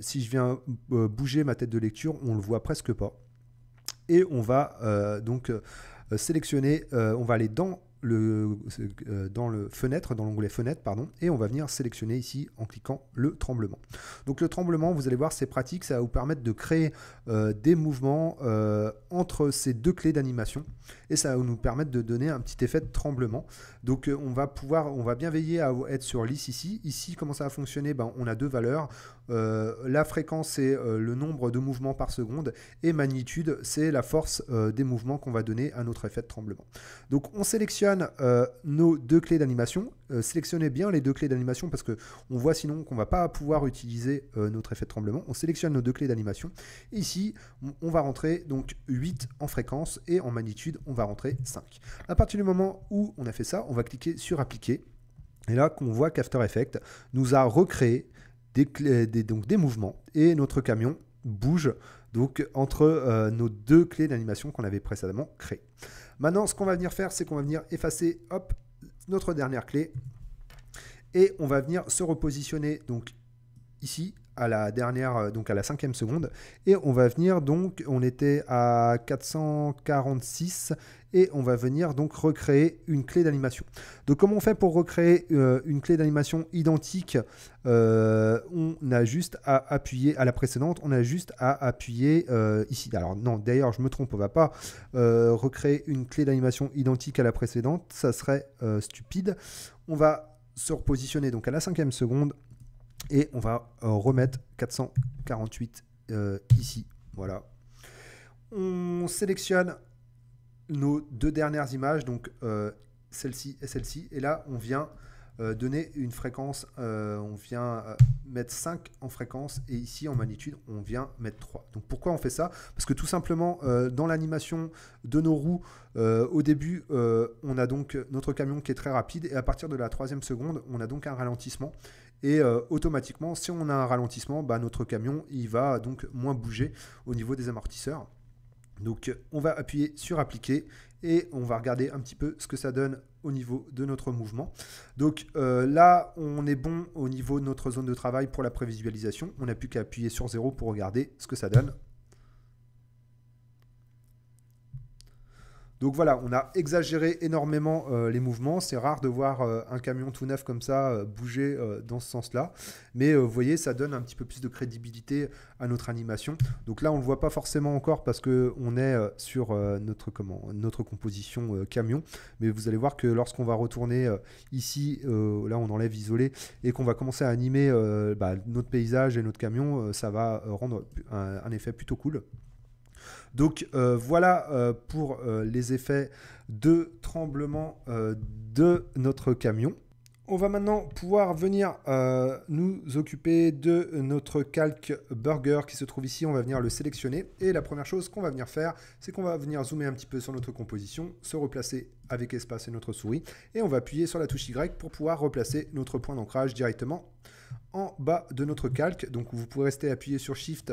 Speaker 1: si je viens bouger ma tête de lecture, on le voit presque pas. Et on va donc euh, sélectionner, euh, on va aller dans le, euh, dans le fenêtre, dans l'onglet fenêtre, pardon, et on va venir sélectionner ici en cliquant le tremblement. Donc le tremblement, vous allez voir, c'est pratique, ça va vous permettre de créer des mouvements entre ces deux clés d'animation, et ça va nous permettre de donner un petit effet de tremblement. Donc on va pouvoir, on va bien veiller à être sur lisse ici. Ici, comment ça va fonctionner ben, On a deux valeurs, euh, la fréquence, c'est euh, le nombre de mouvements par seconde. Et magnitude, c'est la force euh, des mouvements qu'on va donner à notre effet de tremblement. Donc on sélectionne nos deux clés d'animation. sélectionnez bien les deux clés d'animation parce qu'on voit sinon qu'on ne va pas pouvoir utiliser notre effet de tremblement. On sélectionne nos deux clés d'animation. Ici, on va rentrer donc 8 en fréquence et en magnitude, on va rentrer 5. À partir du moment où on a fait ça, on va cliquer sur appliquer. Et là, qu'on voit qu'After Effects nous a recréé des, des, donc des mouvements. Et notre camion bouge donc entre euh, nos deux clés d'animation qu'on avait précédemment créées. Maintenant, ce qu'on va venir faire, c'est qu'on va venir effacer hop, notre dernière clé et on va venir se repositionner donc ici à la dernière, euh, donc à la cinquième seconde. Et on va venir donc, on était à 446 et on va venir donc recréer une clé d'animation. Donc comment on fait pour recréer euh, une clé d'animation identique euh, On a juste à appuyer à la précédente, on a juste à appuyer euh, ici. Alors non, d'ailleurs je me trompe, on ne va pas recréer une clé d'animation identique à la précédente, ça serait stupide. On va se repositionner donc à la cinquième seconde et on va remettre 448 ici. Voilà. On sélectionne nos deux dernières images, donc euh, celle-ci et celle-ci. Et là, on vient euh, donner une fréquence, euh, on vient mettre 5 en fréquence et ici en magnitude, on vient mettre 3. Donc pourquoi on fait ça Parce que tout simplement, dans l'animation de nos roues, au début, on a donc notre camion qui est très rapide et à partir de la troisième seconde, on a donc un ralentissement. Et automatiquement, si on a un ralentissement, bah, notre camion il va donc moins bouger au niveau des amortisseurs. Donc on va appuyer sur appliquer et on va regarder un petit peu ce que ça donne au niveau de notre mouvement. Donc euh, là, on est bon au niveau de notre zone de travail pour la prévisualisation. On n'a plus qu'à appuyer sur 0 pour regarder ce que ça donne. Donc voilà, on a exagéré énormément euh, les mouvements. C'est rare de voir euh, un camion tout neuf comme ça euh, bouger dans ce sens-là. Mais vous voyez, ça donne un petit peu plus de crédibilité à notre animation. Donc là, on ne le voit pas forcément encore parce qu'on est sur notre, comment, notre composition camion. Mais vous allez voir que lorsqu'on va retourner ici, là on enlève isolé, et qu'on va commencer à animer bah, notre paysage et notre camion, ça va rendre un effet plutôt cool. Donc euh, voilà euh, pour euh, les effets de tremblement de notre camion. On va maintenant pouvoir venir nous occuper de notre calque burger qui se trouve ici. On va venir le sélectionner. Et la première chose qu'on va venir faire, c'est qu'on va venir zoomer un petit peu sur notre composition, se replacer avec espace et notre souris. Et on va appuyer sur la touche Y pour pouvoir replacer notre point d'ancrage directement en bas de notre calque. Donc vous pouvez rester appuyé sur Shift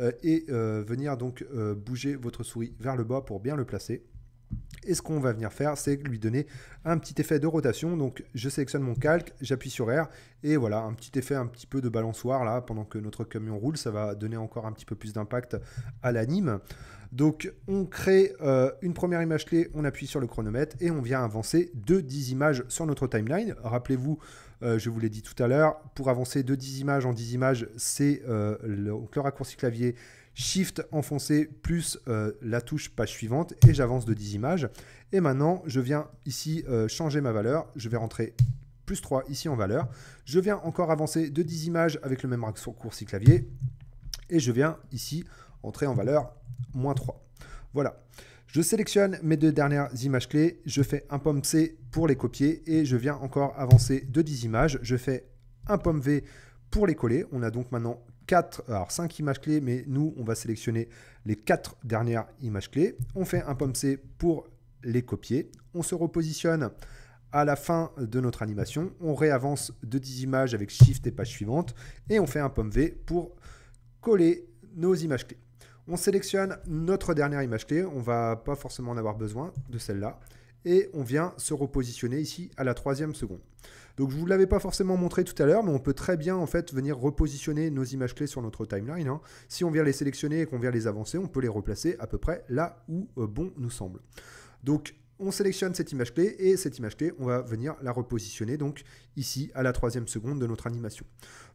Speaker 1: euh, et euh, venir donc euh, bouger votre souris vers le bas pour bien le placer. Et ce qu'on va venir faire, c'est lui donner un petit effet de rotation. Donc je sélectionne mon calque, j'appuie sur R, et voilà, un petit effet un petit peu de balançoire là, pendant que notre camion roule, ça va donner encore un petit peu plus d'impact à l'anime. Donc on crée une première image clé, on appuie sur le chronomètre, et on vient avancer de 10 images sur notre timeline. Rappelez-vous, euh, je vous l'ai dit tout à l'heure, pour avancer de 10 images en 10 images, c'est euh, le, raccourci clavier Shift enfoncé plus euh, la touche page suivante et j'avance de 10 images. Et maintenant, je viens ici changer ma valeur. Je vais rentrer plus 3 ici en valeur. Je viens encore avancer de 10 images avec le même raccourci clavier et je viens ici entrer en valeur moins 3. Voilà. Je sélectionne mes deux dernières images clés, je fais un pomme C pour les copier et je viens encore avancer de 10 images. Je fais un pomme V pour les coller. On a donc maintenant quatre, alors 5 images clés, mais nous, on va sélectionner les 4 dernières images clés. On fait un pomme C pour les copier. On se repositionne à la fin de notre animation. On réavance de 10 images avec Shift et page suivante. Et on fait un pomme V pour coller nos images clés. On sélectionne notre dernière image clé, on va pas forcément en avoir besoin de celle-là, et on vient se repositionner ici à la troisième seconde. Donc je vous l'avais pas forcément montré tout à l'heure, mais on peut très bien en fait venir repositionner nos images clés sur notre timeline. Hein. Si on vient les sélectionner et qu'on vient les avancer, on peut les replacer à peu près là où euh, bon nous semble. Donc on sélectionne cette image clé et cette image clé, on va venir la repositionner donc ici à la troisième seconde de notre animation.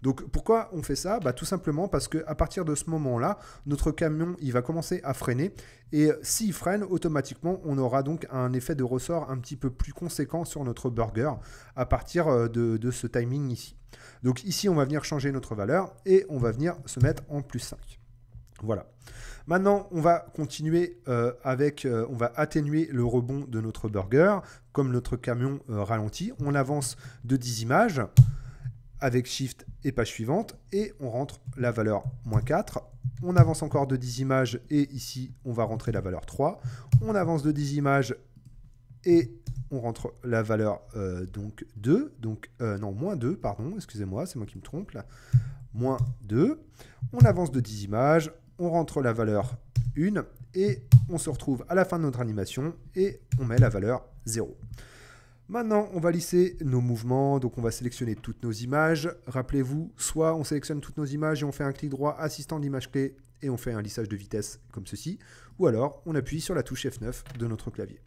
Speaker 1: Donc pourquoi on fait ça bah, Tout simplement parce que à partir de ce moment-là, notre camion il va commencer à freiner et euh, s'il freine, automatiquement on aura donc un effet de ressort un petit peu plus conséquent sur notre burger à partir euh, de, de ce timing ici. Donc ici on va venir changer notre valeur et on va venir se mettre en plus 5. Voilà. Maintenant, on va continuer euh, avec, euh, on va atténuer le rebond de notre burger. Comme notre camion ralenti. Euh, ralentit, on avance de 10 images avec Shift et page suivante et on rentre la valeur moins 4. On avance encore de 10 images et ici, on va rentrer la valeur 3. On avance de 10 images et on rentre la valeur donc 2, donc non, moins 2, pardon, excusez-moi, c'est moi qui me trompe là, moins 2. On avance de 10 images, on rentre la valeur 1 et on se retrouve à la fin de notre animation et on met la valeur 0. Maintenant, on va lisser nos mouvements, donc on va sélectionner toutes nos images. Rappelez-vous, soit on sélectionne toutes nos images et on fait un clic droit assistant d'image clé et on fait un lissage de vitesse comme ceci, ou alors on appuie sur la touche F9 de notre clavier.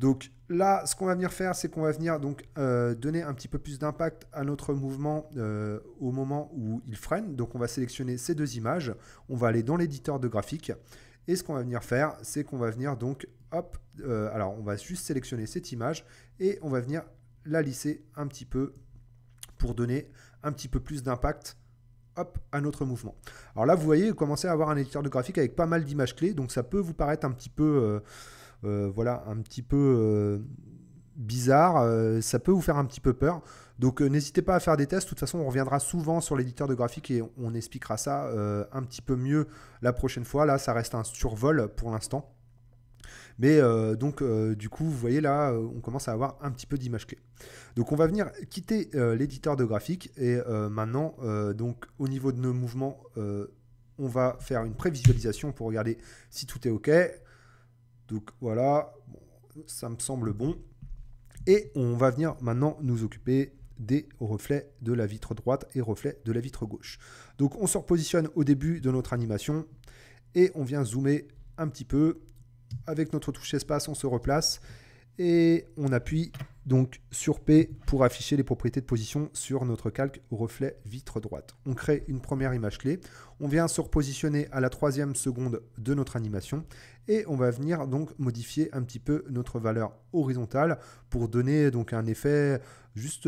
Speaker 1: Donc là, ce qu'on va venir faire, c'est qu'on va venir donc euh, donner un petit peu plus d'impact à notre mouvement euh, au moment où il freine. Donc on va sélectionner ces deux images, on va aller dans l'éditeur de graphique et ce qu'on va venir faire, c'est qu'on va venir donc hop, euh, alors on va juste sélectionner cette image et on va venir la lisser un petit peu pour donner un petit peu plus d'impact à notre mouvement. Alors là, vous voyez, vous commencez à avoir un éditeur de graphique avec pas mal d'images clés, donc ça peut vous paraître un petit peu euh, voilà, un petit peu euh, bizarre, euh, ça peut vous faire un petit peu peur. Donc n'hésitez pas à faire des tests. De toute façon, on reviendra souvent sur l'éditeur de graphique et on, expliquera ça un petit peu mieux la prochaine fois. Là, ça reste un survol pour l'instant. Mais donc, du coup, vous voyez là, on commence à avoir un petit peu d'image clé. Donc, on va venir quitter l'éditeur de graphique et maintenant, donc au niveau de nos mouvements, on va faire une prévisualisation pour regarder si tout est OK. Donc voilà, ça me semble bon. Et on va venir maintenant nous occuper des reflets de la vitre droite et reflets de la vitre gauche. Donc on se repositionne au début de notre animation et on vient zoomer un petit peu. Avec notre touche espace, on se replace et on appuie donc sur P pour afficher les propriétés de position sur notre calque reflet vitre droite. On crée une première image clé, on vient se repositionner à la troisième seconde de notre animation et on va venir donc modifier un petit peu notre valeur horizontale pour donner donc un effet juste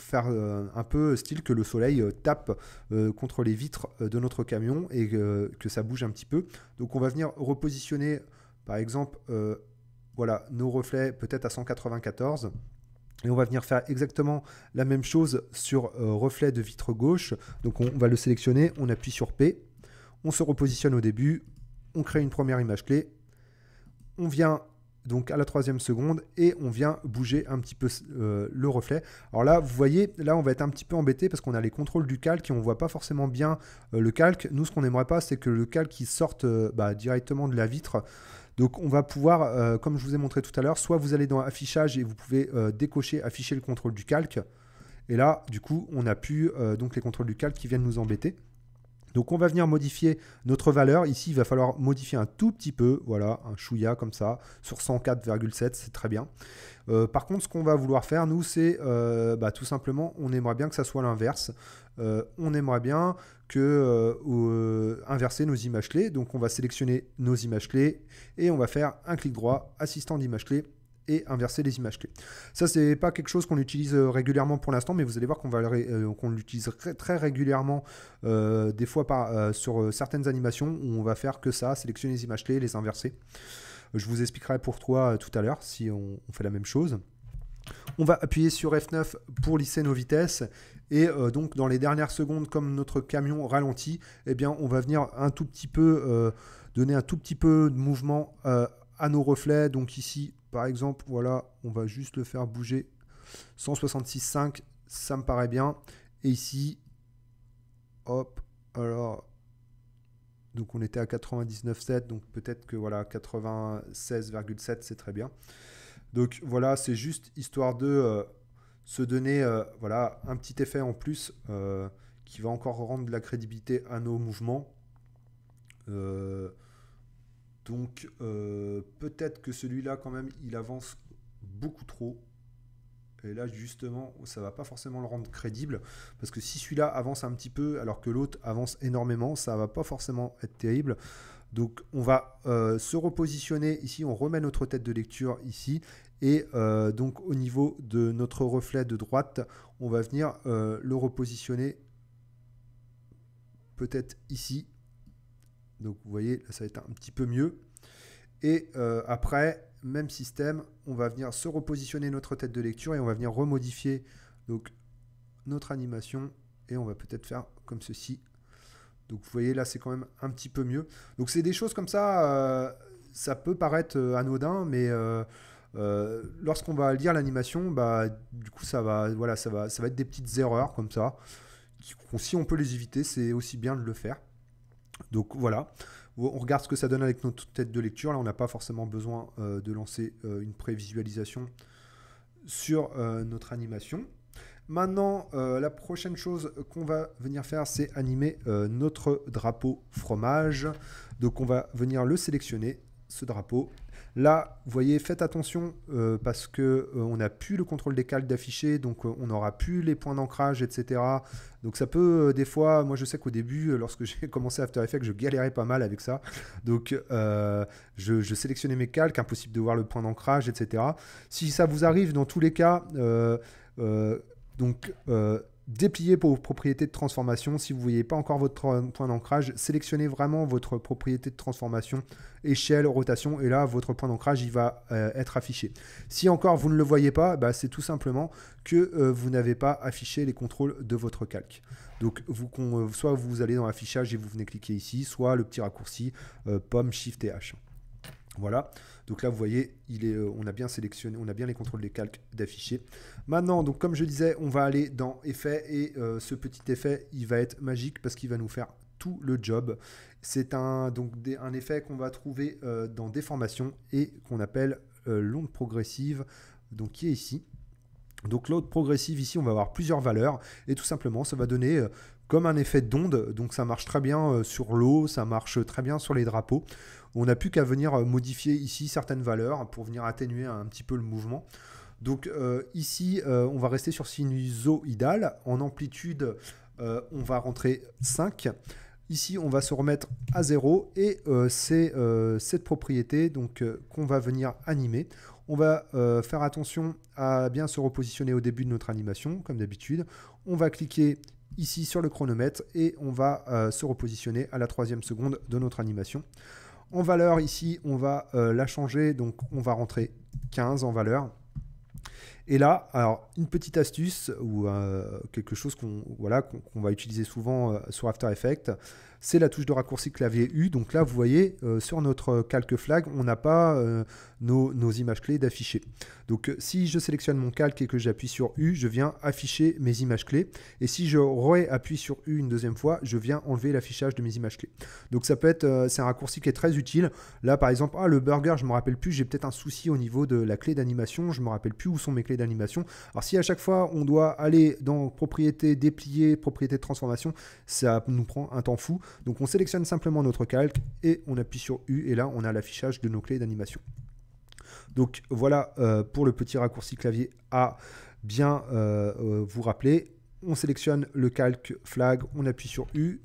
Speaker 1: faire euh, un peu style que le soleil euh, tape euh, contre les vitres de notre camion et que, ça bouge un petit peu. Donc on va venir repositionner par exemple voilà, nos reflets peut-être à 194. Et on va venir faire exactement la même chose sur euh, reflet de vitre gauche. Donc on va le sélectionner, on appuie sur P, on se repositionne au début, on crée une première image clé, on vient donc à la troisième seconde et on vient bouger un petit peu euh, le reflet. Alors là, vous voyez, là on va être un petit peu embêté parce qu'on a les contrôles du calque et on ne voit pas forcément bien euh, le calque. Nous, ce qu'on n'aimerait pas, c'est que le calque sorte bah, directement de la vitre. Donc on va pouvoir, euh, comme je vous ai montré tout à l'heure, soit vous allez dans affichage et vous pouvez euh, décocher afficher le contrôle du calque. Et là, du coup, on a pu euh, donc les contrôles du calque qui viennent nous embêter. Donc on va venir modifier notre valeur. Ici, il va falloir modifier un tout petit peu, voilà, un chouïa comme ça, sur 104,7, c'est très bien. Euh, par contre, ce qu'on va vouloir faire, nous, c'est euh, bah, tout simplement, on aimerait bien que ça soit l'inverse. Euh, on aimerait bien que inverser nos images clés. Donc on va sélectionner nos images clés et on va faire un clic droit, assistant d'image clés, inverser les images clés. Ça, c'est pas quelque chose qu'on utilise euh, régulièrement pour l'instant, mais vous allez voir qu'on va euh, qu'on l'utilise très, régulièrement, euh, des fois par, sur certaines animations où on va faire que ça, sélectionner les images clés, les inverser. Je vous expliquerai pour toi tout à l'heure si on, fait la même chose. On va appuyer sur F9 pour lisser nos vitesses. Et donc dans les dernières secondes, comme notre camion ralentit, et eh bien on va venir un tout petit peu donner un tout petit peu de mouvement à nos reflets. Donc ici par exemple, voilà, on va juste le faire bouger 166,5, ça me paraît bien. Et ici, hop, alors, donc on était à 99,7, donc peut-être que voilà, 96,7, c'est très bien. Donc voilà, c'est juste histoire de euh, se donner euh, voilà, un petit effet en plus euh, qui va encore rendre de la crédibilité à nos mouvements. Donc euh, peut-être que celui-là, quand même, il avance beaucoup trop. Et là, justement, ça va pas forcément le rendre crédible. Parce que si celui-là avance un petit peu, alors que l'autre avance énormément, ça va pas forcément être terrible. Donc on va euh, se repositionner ici, on remet notre tête de lecture ici. Et euh, donc au niveau de notre reflet de droite, on va venir le repositionner peut-être ici. Donc vous voyez, ça va être un petit peu mieux. Et euh, après, même système, on va venir se repositionner notre tête de lecture et on va venir remodifier donc, notre animation. Et on va peut-être faire comme ceci. Donc vous voyez, là, c'est quand même un petit peu mieux. Donc c'est des choses comme ça, euh, ça peut paraître euh, anodin, mais... lorsqu'on va lire l'animation, bah, du coup, ça va, voilà, ça, va, ça va être des petites erreurs comme ça. Si on peut les éviter, c'est aussi bien de le faire. Donc voilà, on regarde ce que ça donne avec notre tête de lecture. Là, on n'a pas forcément besoin euh, de lancer euh, une prévisualisation sur euh, notre animation. Maintenant, la prochaine chose qu'on va venir faire, c'est animer notre drapeau fromage. Donc on va venir le sélectionner, ce drapeau, Là, vous voyez, faites attention euh, parce que euh, on n'a plus le contrôle des calques d'affichés, donc euh, on n'aura plus les points d'ancrage, etc. Donc ça peut des fois, moi je sais qu'au début, lorsque <laughs> j'ai commencé After Effects, je galérais pas mal avec ça. Donc je, je, sélectionnais mes calques, impossible de voir le point d'ancrage, etc. Si ça vous arrive, dans tous les cas, donc dépliez pour vos propriétés de transformation. Si vous ne voyez pas encore votre point d'ancrage, sélectionnez vraiment votre propriété de transformation, échelle, rotation, et là, votre point d'ancrage, il va euh, être affiché. Si encore vous ne le voyez pas, bah, c'est tout simplement que euh, vous n'avez pas affiché les contrôles de votre calque. Donc, vous, euh, soit vous allez dans l'affichage et vous venez cliquer ici, soit le petit raccourci pomme, shift et H. Voilà. Donc là, vous voyez, il est, euh, on a bien sélectionné, on a bien les contrôles des calques d'affichés. Maintenant, donc comme je disais, on va aller dans effet et euh, ce petit effet, il va être magique parce qu'il va nous faire tout le job. C'est un, donc, un effet qu'on va trouver euh, dans déformation et qu'on appelle l'onde progressive, donc qui est ici. Donc l'onde progressive ici, on va avoir plusieurs valeurs et tout simplement, ça va donner comme un effet d'onde. Donc ça marche très bien sur l'eau, ça marche très bien sur les drapeaux on n'a plus qu'à venir euh, modifier ici certaines valeurs pour venir atténuer un petit peu le mouvement. Donc euh, ici, euh, on va rester sur sinusoïdal. En amplitude, on va rentrer 5. Ici, on va se remettre à 0 et c'est cette propriété donc qu'on va venir animer. On va faire attention à bien se repositionner au début de notre animation, comme d'habitude. On va cliquer ici sur le chronomètre et on va se repositionner à la troisième seconde de notre animation. En valeur, ici, on va euh, la changer. Donc, on va rentrer 15 en valeur. Et là, alors une petite astuce ou euh, quelque chose qu'on voilà, qu'on va utiliser souvent euh, sur After Effects, c'est la touche de raccourci clavier U. Donc là, vous voyez, sur notre calque flag, on n'a pas nos, images clés d'afficher. Donc euh, si je sélectionne mon calque et que j'appuie sur U, je viens afficher mes images clés. Et si je réappuie sur U une deuxième fois, je viens enlever l'affichage de mes images clés. Donc ça peut être, euh, c'est un raccourci qui est très utile. Là par exemple, ah, le burger, je ne me rappelle plus, j'ai peut-être un souci au niveau de la clé d'animation, je ne me rappelle plus où sont mes clés d'animation. Alors si à chaque fois on doit aller dans propriété déplier, propriété de transformation, ça nous prend un temps fou. Donc on sélectionne simplement notre calque et on appuie sur U et là on a l'affichage de nos clés d'animation. Donc voilà euh, pour le petit raccourci clavier à bien euh, euh, vous rappeler. On sélectionne le calque flag, on appuie sur U.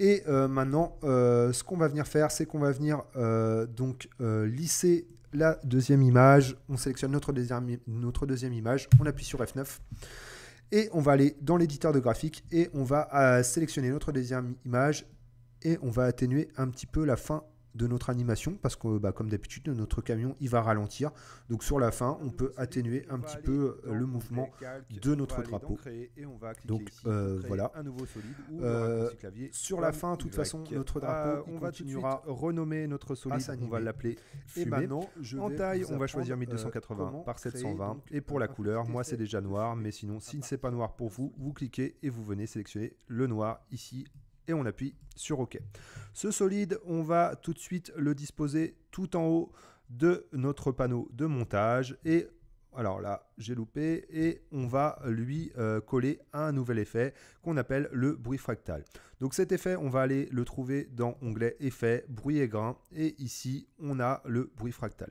Speaker 1: Et maintenant, ce qu'on va venir faire, c'est qu'on va venir donc lisser la deuxième image. On sélectionne notre deuxième, notre deuxième image, on appuie sur F9 et on va aller dans l'éditeur de graphique et on va sélectionner notre deuxième image et on va atténuer un petit peu la fin de notre animation parce que, bah, comme d'habitude, notre camion il va ralentir. Donc sur la fin, on peut atténuer un petit peu euh, le mouvement de notre drapeau. Donc euh, voilà. Euh, sur la fin, de toute façon, notre drapeau on va à renommer notre solide. On va l'appeler fumé Et maintenant, en taille, on va choisir 1280 par 720. Et pour la couleur, moi c'est déjà noir, mais sinon, si c'est pas noir pour vous, vous cliquez et vous venez sélectionner le noir ici et on appuie sur OK. Ce solide, on va tout de suite le disposer tout en haut de notre panneau de montage et alors là, j'ai loupé et on va lui euh, coller un nouvel effet qu'on appelle le bruit fractal. Donc cet effet, on va aller le trouver dans onglet effet, bruit et grain et ici, on a le bruit fractal.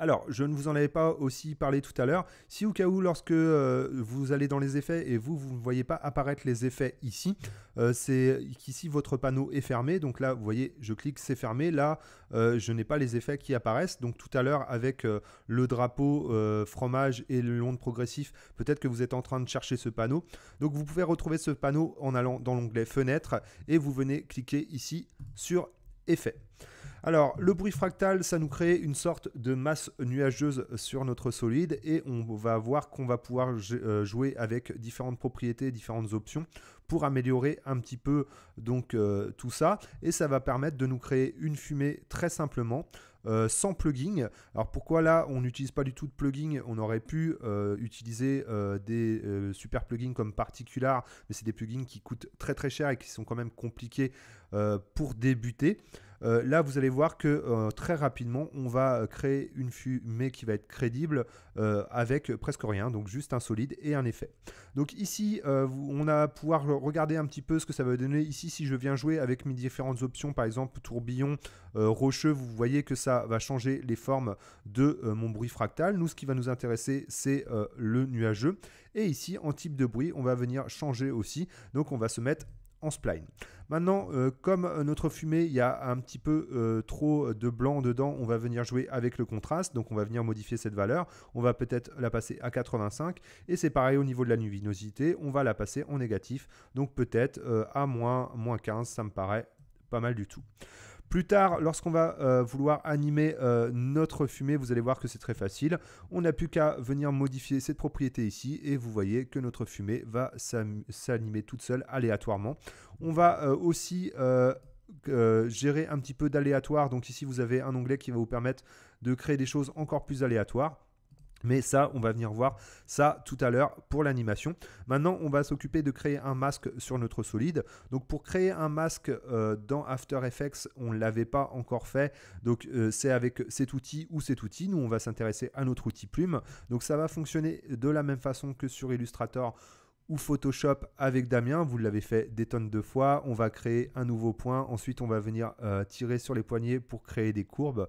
Speaker 1: Alors, je ne vous en avais pas aussi parlé tout à l'heure. Si au cas où, lorsque euh, vous allez dans les effets et vous, vous ne voyez pas apparaître les effets ici, euh, c'est qu'ici votre panneau est fermé. Donc là, vous voyez, je clique, c'est fermé. Là, euh, je n'ai pas les effets qui apparaissent. Donc tout à l'heure, avec le drapeau fromage et le long progressif, peut-être que vous êtes en train de chercher ce panneau. Donc vous pouvez retrouver ce panneau en allant dans l'onglet fenêtre et vous venez cliquer ici sur effets. Alors, le bruit fractal, ça nous crée une sorte de masse nuageuse sur notre solide et on va voir qu'on va pouvoir euh, jouer avec différentes propriétés, différentes options pour améliorer un petit peu donc euh, tout ça et ça va permettre de nous créer une fumée très simplement. Euh, sans plugin. Alors pourquoi là on n'utilise pas du tout de plugin On aurait pu utiliser des super plugins comme Particular, mais c'est des plugins qui coûtent très très cher et qui sont quand même compliqués pour débuter. Euh, là, vous allez voir que euh, très rapidement, on va euh, créer une fumée qui va être crédible avec presque rien, donc juste un solide et un effet. Donc ici, on va pouvoir regarder un petit peu ce que ça va donner. Ici, si je viens jouer avec mes différentes options, par exemple tourbillon, rocheux, vous voyez que ça va changer les formes de mon bruit fractal. Nous, ce qui va nous intéresser, c'est le nuageux. Et ici, en type de bruit, on va venir changer aussi. Donc on va se mettre en spline. Maintenant, euh, comme euh, notre fumée, il y a un petit peu euh, trop de blanc dedans, on va venir jouer avec le contraste, donc on va venir modifier cette valeur, on va peut-être la passer à 85, et c'est pareil au niveau de la luminosité, on va la passer en négatif, donc peut-être à moins 15, ça me paraît pas mal du tout. Plus tard, lorsqu'on va euh, vouloir animer euh, notre fumée, vous allez voir que c'est très facile. On n'a plus qu'à venir modifier cette propriété ici et vous voyez que notre fumée va s'animer toute seule aléatoirement. On va euh, aussi gérer un petit peu d'aléatoire. Donc ici, vous avez un onglet qui va vous permettre de créer des choses encore plus aléatoires. Mais ça, on va venir voir ça tout à l'heure pour l'animation. Maintenant, on va s'occuper de créer un masque sur notre solide. Donc pour créer un masque euh, dans After Effects, on ne l'avait pas encore fait. Donc euh, c'est avec cet outil ou cet outil. Nous, on va s'intéresser à notre outil plume. Donc ça va fonctionner de la même façon que sur Illustrator ou Photoshop avec Damien, vous l'avez fait des tonnes de fois, on va créer un nouveau point, ensuite on va venir euh, tirer sur les poignets pour créer des courbes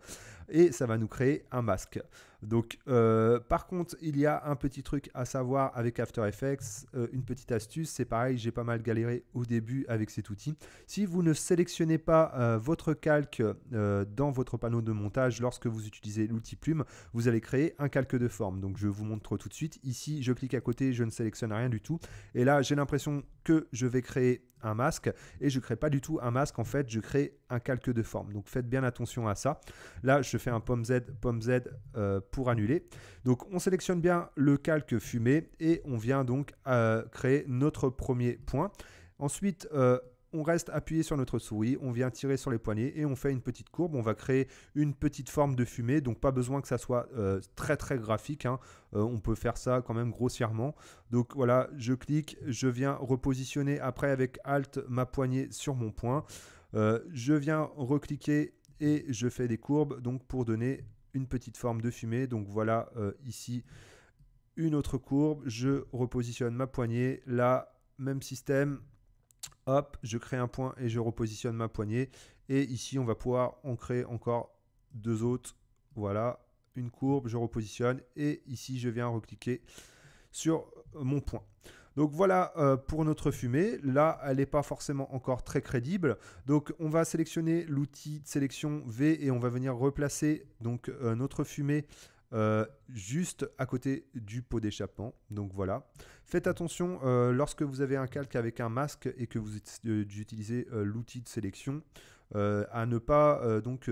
Speaker 1: et ça va nous créer un masque. Donc, euh, par contre, il y a un petit truc à savoir avec After Effects, euh, une petite astuce. C'est pareil, j'ai pas mal galéré au début avec cet outil. Si vous ne sélectionnez pas euh, votre calque dans votre panneau de montage lorsque vous utilisez l'outil Plume, vous allez créer un calque de forme. Donc, je vous montre tout de suite. Ici, je clique à côté, je ne sélectionne rien du tout. Et là, j'ai l'impression que je vais créer un masque et je crée pas du tout un masque en fait je crée un calque de forme donc faites bien attention à ça là je fais un pomme z pomme z euh, pour annuler donc on sélectionne bien le calque fumé et on vient donc euh, créer notre premier point ensuite euh, on reste appuyé sur notre souris, on vient tirer sur les poignets et on fait une petite courbe. On va créer une petite forme de fumée, donc pas besoin que ça soit euh, très très graphique. Hein. Euh, on peut faire ça quand même grossièrement. Donc voilà, je clique, je viens repositionner après avec Alt ma poignée sur mon point. Euh, je viens recliquer et je fais des courbes donc pour donner une petite forme de fumée. Donc voilà ici une autre courbe. Je repositionne ma poignée. Là, même système Hop, je crée un point et je repositionne ma poignée. Et ici, on va pouvoir en créer encore deux autres. Voilà, une courbe, je repositionne. Et ici, je viens recliquer sur euh, mon point. Donc voilà euh, pour notre fumée. Là, elle n'est pas forcément encore très crédible. Donc on va sélectionner l'outil de sélection V et on va venir replacer donc euh, notre fumée euh, juste à côté du pot d'échappement. Donc voilà. Faites attention euh, lorsque vous avez un calque avec un masque et que vous euh, utilisez l'outil de sélection à ne pas donc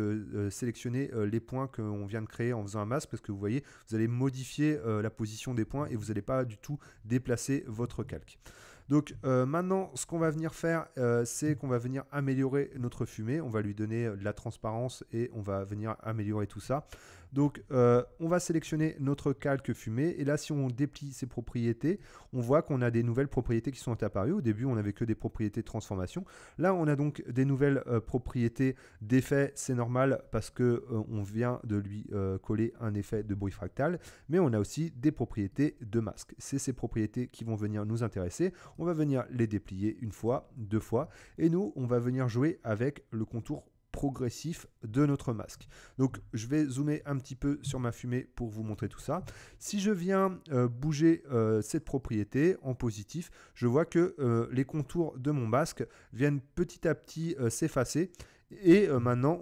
Speaker 1: sélectionner les points qu'on vient de créer en faisant un masque parce que vous voyez, vous allez modifier la position des points et vous n'allez pas du tout déplacer votre calque. Donc maintenant, ce qu'on va venir faire, c'est qu'on va venir améliorer notre fumée. On va lui donner de la transparence et on va venir améliorer tout ça. Donc, euh, on va sélectionner notre calque fumée Et là, si on déplie ses propriétés, on voit qu'on a des nouvelles propriétés qui sont apparues. Au début, on n'avait que des propriétés de transformation. Là, on a donc des nouvelles euh, propriétés d'effet. C'est normal parce que euh, on vient de lui coller un effet de bruit fractal. Mais on a aussi des propriétés de masque. C'est ces propriétés qui vont venir nous intéresser. On va venir les déplier une fois, deux fois. Et nous, on va venir jouer avec le contour progressif de notre masque. Donc je vais zoomer un petit peu sur ma fumée pour vous montrer tout ça. Si je viens euh, bouger euh, cette propriété en positif, je vois que euh, les contours de mon masque viennent petit à petit s'effacer et maintenant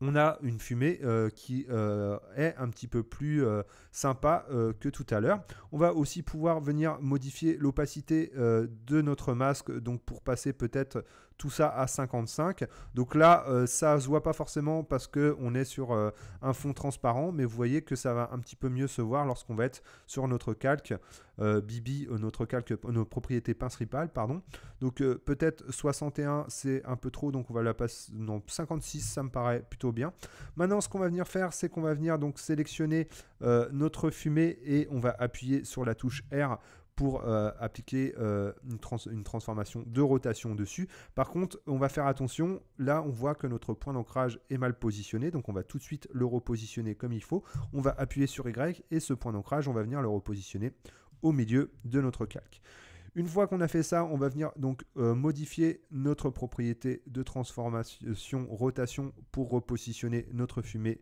Speaker 1: on a une fumée euh, qui euh, est un petit peu plus euh, sympa que tout à l'heure. On va aussi pouvoir venir modifier l'opacité de notre masque, donc pour passer peut-être tout ça à 55. Donc là, ça se voit pas forcément parce qu'on est sur un fond transparent, mais vous voyez que ça va un petit peu mieux se voir lorsqu'on va être sur notre calque Bibi, notre calque, nos propriétés pince pardon. Donc peut-être 61, c'est un peu trop, donc on va la passer. Non, 56, ça me paraît plutôt bien. Maintenant, ce qu'on va venir faire, c'est qu'on va venir donc sélectionner euh, notre fumée et on va appuyer sur la touche R pour euh, appliquer euh, une, transformation de rotation dessus. Par contre, on va faire attention. Là, on voit que notre point d'ancrage est mal positionné. Donc, on va tout de suite le repositionner comme il faut. On va appuyer sur Y et ce point d'ancrage, on va venir le repositionner au milieu de notre calque. Une fois qu'on a fait ça, on va venir donc euh, modifier notre propriété de transformation rotation pour repositionner notre fumée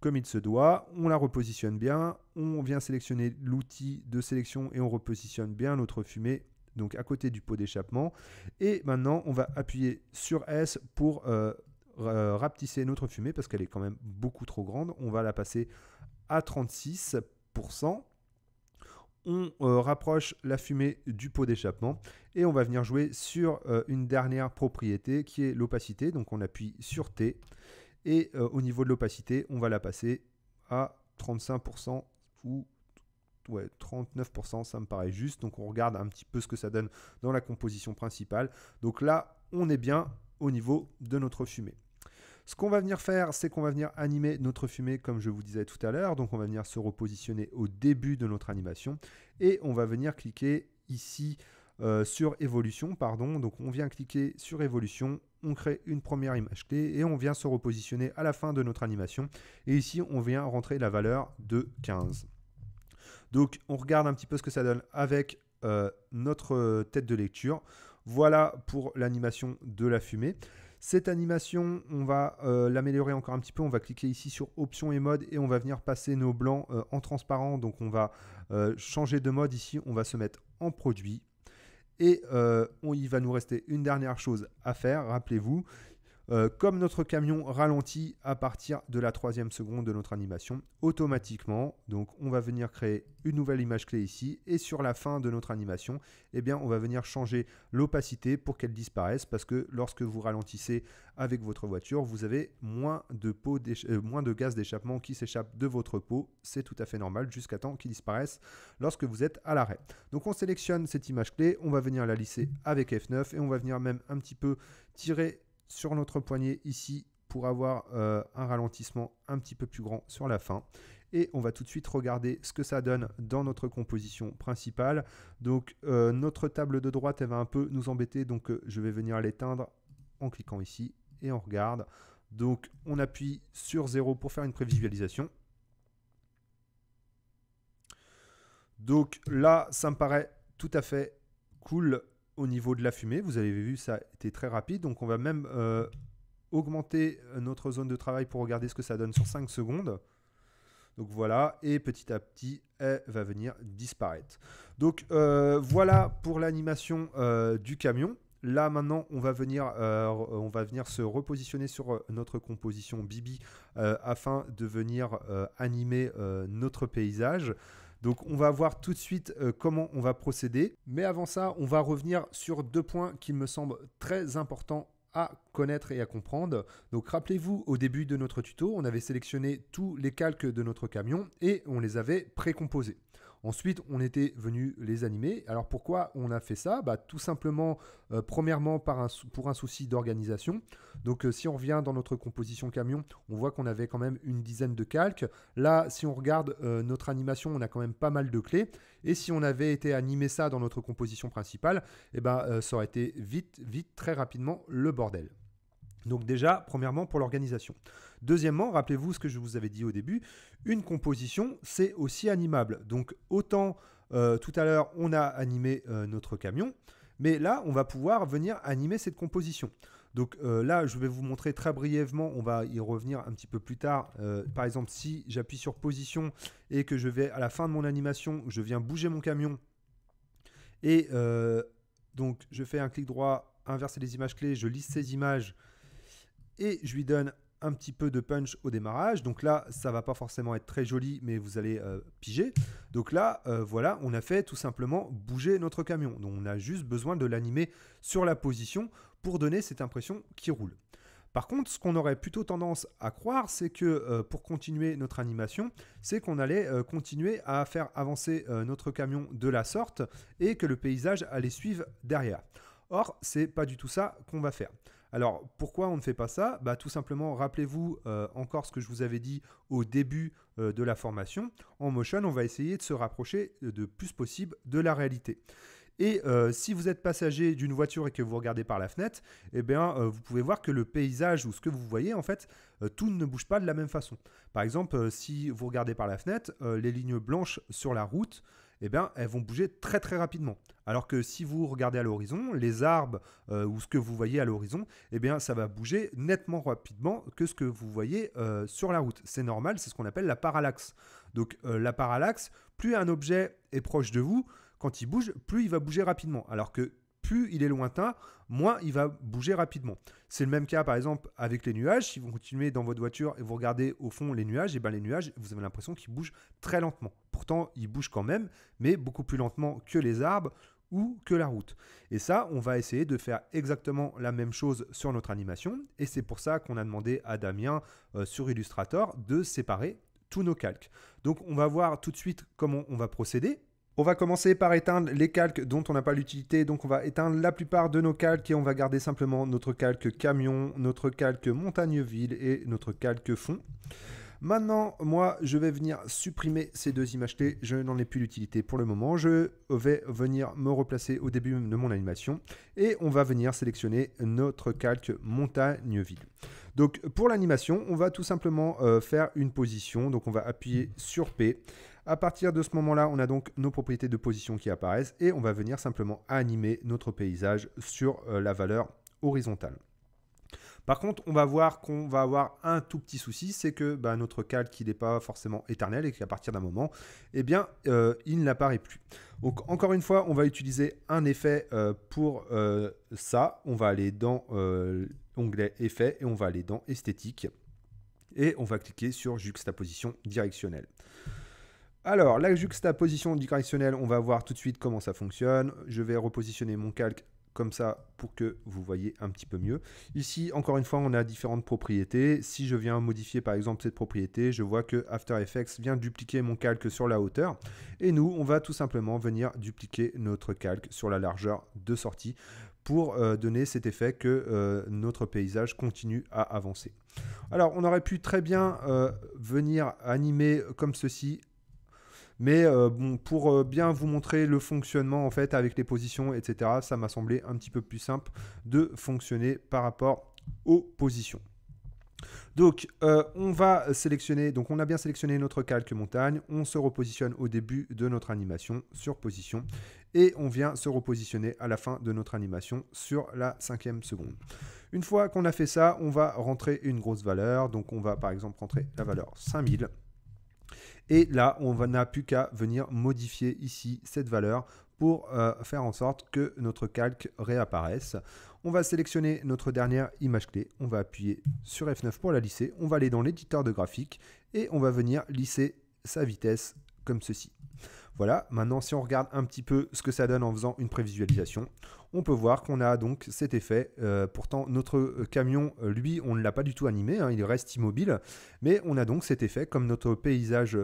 Speaker 1: comme il se doit. On la repositionne bien, on vient sélectionner l'outil de sélection et on repositionne bien notre fumée donc à côté du pot d'échappement. Et maintenant, on va appuyer sur S pour euh, euh, rapetisser notre fumée parce qu'elle est quand même beaucoup trop grande. On va la passer à 36% on euh, rapproche la fumée du pot d'échappement et on va venir jouer sur euh, une dernière propriété qui est l'opacité. Donc on appuie sur T et euh, au niveau de l'opacité, on va la passer à 35% ou 39%, ça me paraît juste. Donc on regarde un petit peu ce que ça donne dans la composition principale. Donc là, on est bien au niveau de notre fumée. Ce qu'on va venir faire, c'est qu'on va venir animer notre fumée comme je vous disais tout à l'heure. Donc on va venir se repositionner au début de notre animation et on va venir cliquer ici euh, sur évolution, pardon. Donc on vient cliquer sur évolution, on crée une première image clé et on vient se repositionner à la fin de notre animation. Et ici, on vient rentrer la valeur de 15. Donc on regarde un petit peu ce que ça donne avec euh, notre euh, tête de lecture. Voilà pour l'animation de la fumée. Cette animation, on va euh, l'améliorer encore un petit peu. On va cliquer ici sur options et mode et on va venir passer nos blancs euh, en transparent. Donc on va euh, changer de mode ici. On va se mettre en produit. Et on, il va nous rester une dernière chose à faire. Rappelez-vous, euh, comme notre camion ralentit à partir de la troisième seconde de notre animation automatiquement. Donc on va venir créer une nouvelle image clé ici et sur la fin de notre animation, eh bien on va venir changer l'opacité pour qu'elle disparaisse parce que lorsque vous ralentissez avec votre voiture, vous avez moins de, euh, moins de gaz d'échappement qui s'échappe de votre peau. C'est tout à fait normal jusqu'à temps qu'il disparaisse lorsque vous êtes à l'arrêt. Donc on sélectionne cette image clé, on va venir la lisser avec F9 et on va venir même un petit peu tirer sur notre poignet ici pour avoir euh, un ralentissement un petit peu plus grand sur la fin. Et on va tout de suite regarder ce que ça donne dans notre composition principale. Donc euh, notre table de droite, elle va un peu nous embêter, donc euh, je vais venir l'éteindre en cliquant ici et on regarde. Donc on appuie sur 0 pour faire une prévisualisation. Donc là, ça me paraît tout à fait cool au niveau de la fumée, vous avez vu, ça a été très rapide. Donc on va même euh, augmenter euh, notre zone de travail pour regarder ce que ça donne sur 5 secondes. Donc voilà, et petit à petit, elle va venir disparaître. Donc euh, voilà pour l'animation du camion. Là maintenant, on va venir, on va venir se repositionner sur notre composition Bibi afin de venir animer notre paysage. Donc on va voir tout de suite euh, comment on va procéder. Mais avant ça, on va revenir sur deux points qui me semblent très importants à connaître et à comprendre. Donc rappelez-vous, au début de notre tuto, on avait sélectionné tous les calques de notre camion et on les avait précomposés. Ensuite, on était venu les animer. Alors pourquoi on a fait ça bah, Tout simplement, euh, premièrement, par un, pour un souci d'organisation. Donc euh, si on revient dans notre composition camion, on voit qu'on avait quand même une dizaine de calques. Là, si on regarde euh, notre animation, on a quand même pas mal de clés. Et si on avait été animé ça dans notre composition principale, eh ben, ça aurait été vite, vite, très rapidement le bordel. Donc déjà, premièrement, pour l'organisation. Deuxièmement, rappelez-vous ce que je vous avais dit au début, une composition, c'est aussi animable. Donc autant euh, tout à l'heure, on a animé euh, notre camion, mais là, on va pouvoir venir animer cette composition. Donc euh, là, je vais vous montrer très brièvement, on va y revenir un petit peu plus tard. par exemple, si j'appuie sur position et que je vais à la fin de mon animation, je viens bouger mon camion. Et donc je fais un clic droit, inverser les images clés, je liste ces images, et je lui donne un petit peu de punch au démarrage. Donc là, ça va pas forcément être très joli, mais vous allez euh, piger. Donc là, euh, voilà, on a fait tout simplement bouger notre camion. Donc on a juste besoin de l'animer sur la position pour donner cette impression qui roule. Par contre, ce qu'on aurait plutôt tendance à croire, c'est que euh, pour continuer notre animation, c'est qu'on allait continuer à faire avancer notre camion de la sorte et que le paysage allait suivre derrière. Or, c'est pas du tout ça qu'on va faire. Alors pourquoi on ne fait pas ça bah, Tout simplement, rappelez-vous euh, encore ce que je vous avais dit au début euh, de la formation. En motion, on va essayer de se rapprocher de plus possible de la réalité. Et euh, si vous êtes passager d'une voiture et que vous regardez par la fenêtre, eh bien, vous pouvez voir que le paysage ou ce que vous voyez, en fait, tout ne bouge pas de la même façon. Par exemple, si vous regardez par la fenêtre, les lignes blanches sur la route, eh bien, elles vont bouger très très rapidement. Alors que si vous regardez à l'horizon, les arbres euh, ou ce que vous voyez à l'horizon, eh bien, ça va bouger nettement rapidement que ce que vous voyez euh, sur la route. C'est normal, c'est ce qu'on appelle la parallaxe. Donc euh, la parallaxe, plus un objet est proche de vous, quand il bouge, plus il va bouger rapidement. Alors que plus il est lointain, moins il va bouger rapidement. C'est le même cas par exemple avec les nuages. Si vous continuez dans votre voiture et vous regardez au fond les nuages, et eh bien les nuages, vous avez l'impression qu'ils bougent très lentement. Pourtant, ils bougent quand même, mais beaucoup plus lentement que les arbres ou que la route. Et ça, on va essayer de faire exactement la même chose sur notre animation. Et c'est pour ça qu'on a demandé à Damien euh, sur Illustrator de séparer tous nos calques. Donc on va voir tout de suite comment on va procéder on va commencer par éteindre les calques dont on n'a pas l'utilité, donc on va éteindre la plupart de nos calques et on va garder simplement notre calque camion, notre calque montagne-ville et notre calque fond. Maintenant, moi, je vais venir supprimer ces deux images t Je n'en ai plus l'utilité pour le moment. Je vais venir me replacer au début de mon animation et on va venir sélectionner notre calque montagne-ville. Donc, pour l'animation, on va tout simplement euh, faire une position. Donc, on va appuyer sur P. À partir de ce moment-là, on a donc nos propriétés de position qui apparaissent et on va venir simplement animer notre paysage sur euh, la valeur horizontale. Par contre, on va voir qu'on va avoir un tout petit souci, c'est que bah, notre calque qui n'est pas forcément éternel et qu'à partir d'un moment, eh bien, euh, il n'apparaît plus. Donc encore une fois, on va utiliser un effet euh, pour ça. On va aller dans l'onglet « effet et on va aller dans esthétique et on va cliquer sur juxtaposition directionnelle. Alors, la juxtaposition directionnelle, on va voir tout de suite comment ça fonctionne. Je vais repositionner mon calque comme ça pour que vous voyez un petit peu mieux. Ici, encore une fois, on a différentes propriétés. Si je viens modifier par exemple cette propriété, je vois que After Effects vient dupliquer mon calque sur la hauteur. Et nous, on va tout simplement venir dupliquer notre calque sur la largeur de sortie pour euh, donner cet effet que euh, notre paysage continue à avancer. Alors, on aurait pu très bien euh, venir animer comme ceci mais euh, bon, pour euh, bien vous montrer le fonctionnement en fait avec les positions, etc., ça m'a semblé un petit peu plus simple de fonctionner par rapport aux positions. Donc, euh, on va sélectionner, donc on a bien sélectionné notre calque montagne, on se repositionne au début de notre animation sur position et on vient se repositionner à la fin de notre animation sur la cinquième seconde. Une fois qu'on a fait ça, on va rentrer une grosse valeur, donc on va par exemple rentrer la valeur 5000 et là, on n'a plus qu'à venir modifier ici cette valeur pour euh, faire en sorte que notre calque réapparaisse. On va sélectionner notre dernière image clé, on va appuyer sur F9 pour la lisser, on va aller dans l'éditeur de graphique et on va venir lisser sa vitesse comme ceci. Voilà, maintenant si on regarde un petit peu ce que ça donne en faisant une prévisualisation, on peut voir qu'on a donc cet effet. Euh, pourtant, notre euh, camion, euh, lui, on ne l'a pas du tout animé, hein, il reste immobile, mais on a donc cet effet, comme notre paysage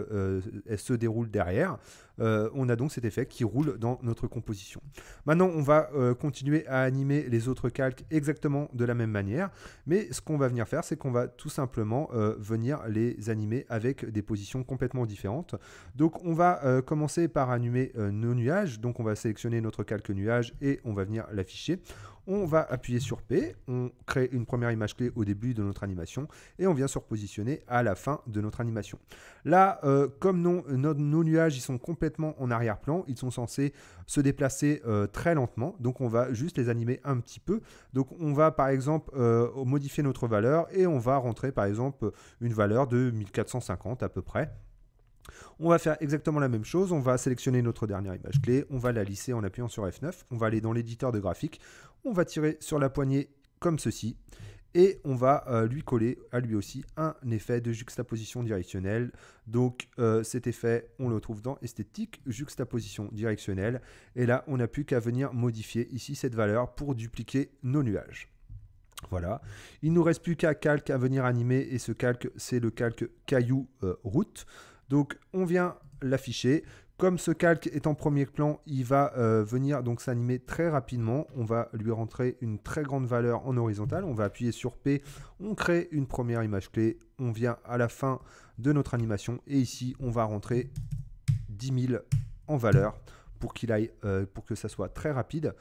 Speaker 1: se déroule derrière, on a donc cet effet qui roule dans notre composition. Maintenant, on va continuer à animer les autres calques exactement de la même manière, mais ce qu'on va venir faire, c'est qu'on va tout simplement venir les animer avec des positions complètement différentes. Donc, on va commencer par animer nos nuages, donc on va sélectionner notre calque nuage et on va venir l'afficher. On va appuyer sur P, on crée une première image clé au début de notre animation et on vient se repositionner à la fin de notre animation. Là, euh, comme nos, nos, nuages ils sont complètement en arrière-plan, ils sont censés se déplacer euh, très lentement, donc on va juste les animer un petit peu. Donc on va par exemple euh, modifier notre valeur et on va rentrer par exemple une valeur de 1450 à peu près. On va faire exactement la même chose, on va sélectionner notre dernière image clé, on va la lisser en appuyant sur F9, on va aller dans l'éditeur de graphique, on va tirer sur la poignée comme ceci, et on va euh, lui coller à lui aussi un effet de juxtaposition directionnelle. Donc euh, cet effet, on le trouve dans esthétique, juxtaposition directionnelle, et là on n'a plus qu'à venir modifier ici cette valeur pour dupliquer nos nuages. Voilà, il nous reste plus qu'à calque à venir animer et ce calque c'est le calque caillou euh, route. Donc on vient l'afficher. Comme ce calque est en premier plan, il va euh, venir donc s'animer très rapidement. On va lui rentrer une très grande valeur en horizontale. On va appuyer sur P, on crée une première image clé. On vient à la fin de notre animation et ici on va rentrer 10 000 en valeur pour qu'il aille, euh, pour que ça soit très rapide.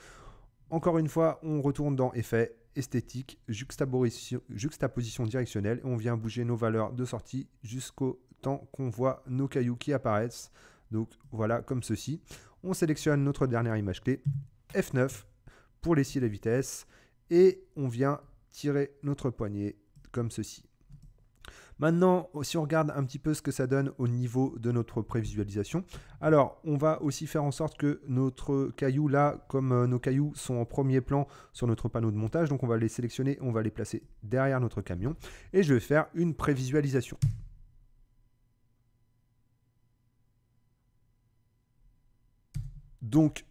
Speaker 1: Encore une fois, on retourne dans Effet, esthétique, juxtaposition, juxtaposition directionnelle et on vient bouger nos valeurs de sortie jusqu'au Tant qu'on voit nos cailloux qui apparaissent. Donc voilà, comme ceci. On sélectionne notre dernière image clé, F9, pour laisser la vitesse, et on vient tirer notre poignet comme ceci. Maintenant, si on regarde un petit peu ce que ça donne au niveau de notre prévisualisation, alors on va aussi faire en sorte que notre caillou là, comme euh, nos cailloux sont en premier plan sur notre panneau de montage, donc on va les sélectionner, on va les placer derrière notre camion, et je vais faire une prévisualisation. Donc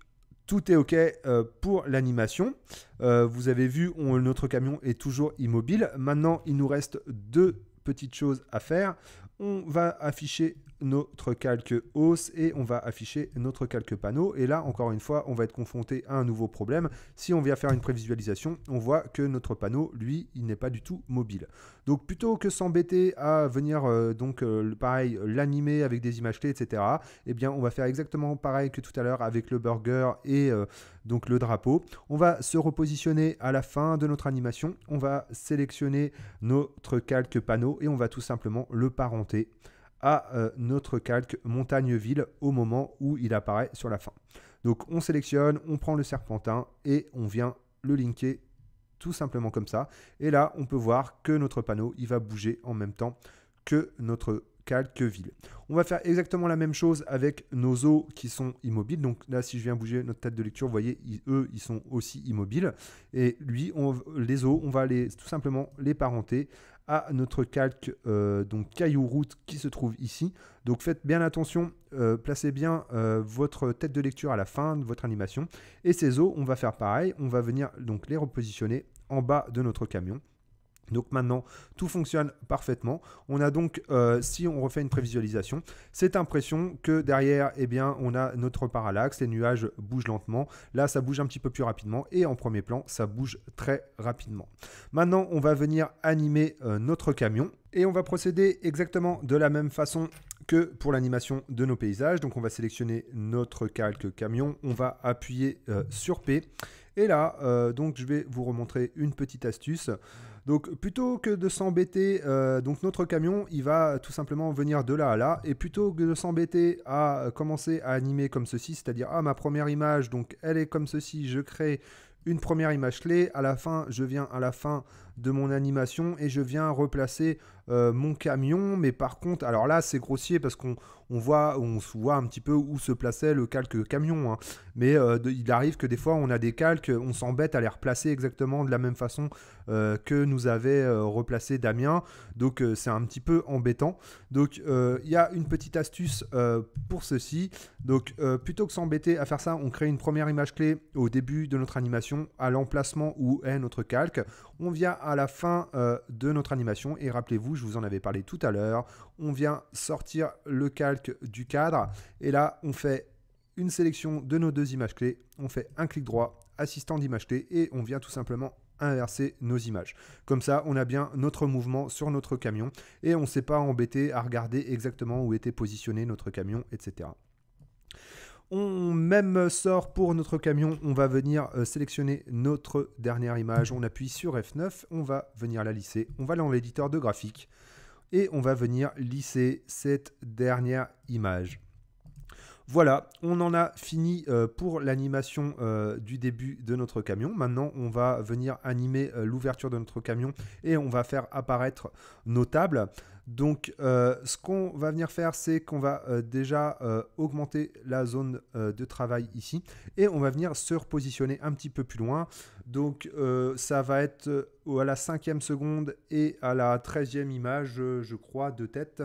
Speaker 1: tout est OK euh, pour l'animation. Euh, vous avez vu, notre camion est toujours immobile. Maintenant, il nous reste deux petites choses à faire. On va afficher notre calque hausse et on va afficher notre calque panneau. Et là, encore une fois, on va être confronté à un nouveau problème. Si on vient faire une prévisualisation, on voit que notre panneau, lui, il n'est pas du tout mobile. Donc plutôt que s'embêter à venir, euh, donc euh, pareil, l'animer avec des images clés, etc., eh bien, on va faire exactement pareil que tout à l'heure avec le burger et euh, donc le drapeau. On va se repositionner à la fin de notre animation. On va sélectionner notre calque panneau et on va tout simplement le parenter à euh, notre calque montagne-ville au moment où il apparaît sur la fin. Donc on sélectionne, on prend le serpentin et on vient le linker tout simplement comme ça. Et là, on peut voir que notre panneau, il va bouger en même temps que notre calque ville. On va faire exactement la même chose avec nos os qui sont immobiles. Donc là, si je viens bouger notre tête de lecture, vous voyez, eux, ils sont aussi immobiles. Et lui, on, les os, on va les, tout simplement les parenter à notre calque euh, donc caillou route qui se trouve ici. Donc faites bien attention, euh, placez bien euh, votre tête de lecture à la fin de votre animation. Et ces os, on va faire pareil, on va venir donc les repositionner en bas de notre camion donc maintenant, tout fonctionne parfaitement. On a donc, euh, si on refait une prévisualisation, cette impression que derrière, eh bien, on a notre parallaxe, les nuages bougent lentement. Là, ça bouge un petit peu plus rapidement et en premier plan, ça bouge très rapidement. Maintenant, on va venir animer euh, notre camion et on va procéder exactement de la même façon que pour l'animation de nos paysages. Donc on va sélectionner notre calque camion, on va appuyer euh, sur P. Et là, euh, donc je vais vous remontrer une petite astuce. Donc plutôt que de s'embêter, euh, donc notre camion, il va tout simplement venir de là à là. Et plutôt que de s'embêter à commencer à animer comme ceci, c'est-à-dire ah ma première image, donc elle est comme ceci, je crée une première image clé. À la fin, je viens à la fin de mon animation et je viens replacer euh, mon camion. Mais par contre, alors là, c'est grossier parce qu'on voit, on se voit un petit peu où se plaçait le calque camion. Hein. Mais euh, il arrive que des fois, on a des calques, on s'embête à les replacer exactement de la même façon euh, que nous avait replacé Damien. Donc, c'est un petit peu embêtant. Donc, il y a une petite astuce pour ceci. Donc, plutôt que s'embêter à faire ça, on crée une première image clé au début de notre animation, à l'emplacement où est notre calque. On vient à la fin euh, de notre animation et rappelez-vous, je vous en avais parlé tout à l'heure, on vient sortir le calque du cadre et là on fait une sélection de nos deux images clés, on fait un clic droit, assistant d'image clé et on vient tout simplement inverser nos images. Comme ça, on a bien notre mouvement sur notre camion et on ne s'est pas embêté à regarder exactement où était positionné notre camion, etc. On même sort pour notre camion, on va venir euh, sélectionner notre dernière image, on appuie sur F9, on va venir la lisser, on va aller dans l'éditeur de graphique et on va venir lisser cette dernière image. Voilà, on en a fini euh, pour l'animation euh, du début de notre camion. Maintenant, on va venir animer l'ouverture de notre camion et on va faire apparaître nos tables. Donc, euh, ce qu'on va venir faire, c'est qu'on va euh, déjà euh, augmenter la zone de travail ici et on va venir se repositionner un petit peu plus loin. Donc, ça va être à la cinquième seconde et à la 13 image, je crois, de tête,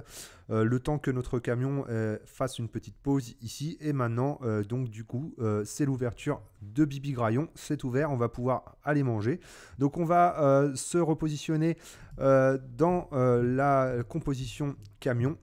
Speaker 1: le temps que notre camion fasse une petite pause ici. Et maintenant, donc, du coup, c'est l'ouverture de Bibi Graillon. C'est ouvert, on va pouvoir aller manger. Donc on va euh, se repositionner euh, dans euh, la composition camion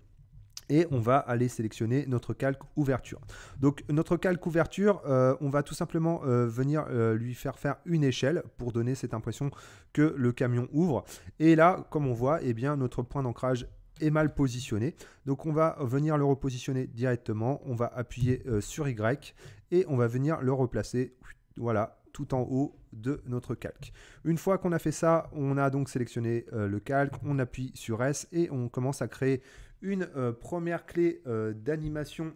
Speaker 1: et on va aller sélectionner notre calque ouverture. Donc notre calque ouverture, on va tout simplement venir lui faire faire une échelle pour donner cette impression que le camion ouvre. Et là, comme on voit, eh bien, notre point d'ancrage mal positionné. Donc on va venir le repositionner directement, on va appuyer euh, sur Y et on va venir le replacer, voilà, tout en haut de notre calque. Une fois qu'on a fait ça, on a donc sélectionné euh, le calque, on appuie sur S et on commence à créer une euh, première clé d'animation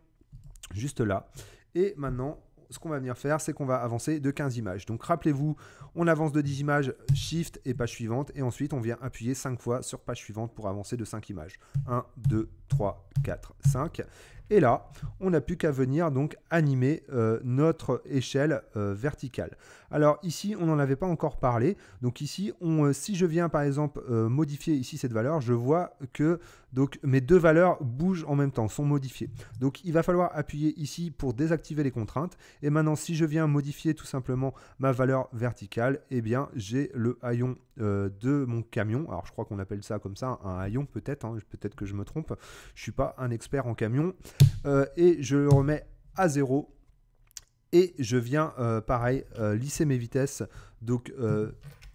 Speaker 1: juste là. Et maintenant, ce qu'on va venir faire, c'est qu'on va avancer de 15 images. Donc rappelez-vous, on avance de 10 images, Shift et page suivante, et ensuite on vient appuyer 5 fois sur page suivante pour avancer de 5 images. 1, 2, 3, 4, 5. Et là, on n'a plus qu'à venir donc animer euh, notre échelle euh, verticale. Alors ici, on n'en avait pas encore parlé. Donc ici, euh, si je viens par exemple modifier ici cette valeur, je vois que donc, mes deux valeurs bougent en même temps, sont modifiées. Donc il va falloir appuyer ici pour désactiver les contraintes. Et maintenant, si je viens modifier tout simplement ma valeur verticale, eh bien j'ai le haillon de mon camion. Alors je crois qu'on appelle ça comme ça un haillon peut-être, hein, peut-être que je me trompe. Je ne suis pas un expert en camion. Euh, et je le remets à zéro. Et je viens, euh, pareil, euh, lisser mes vitesses. Donc,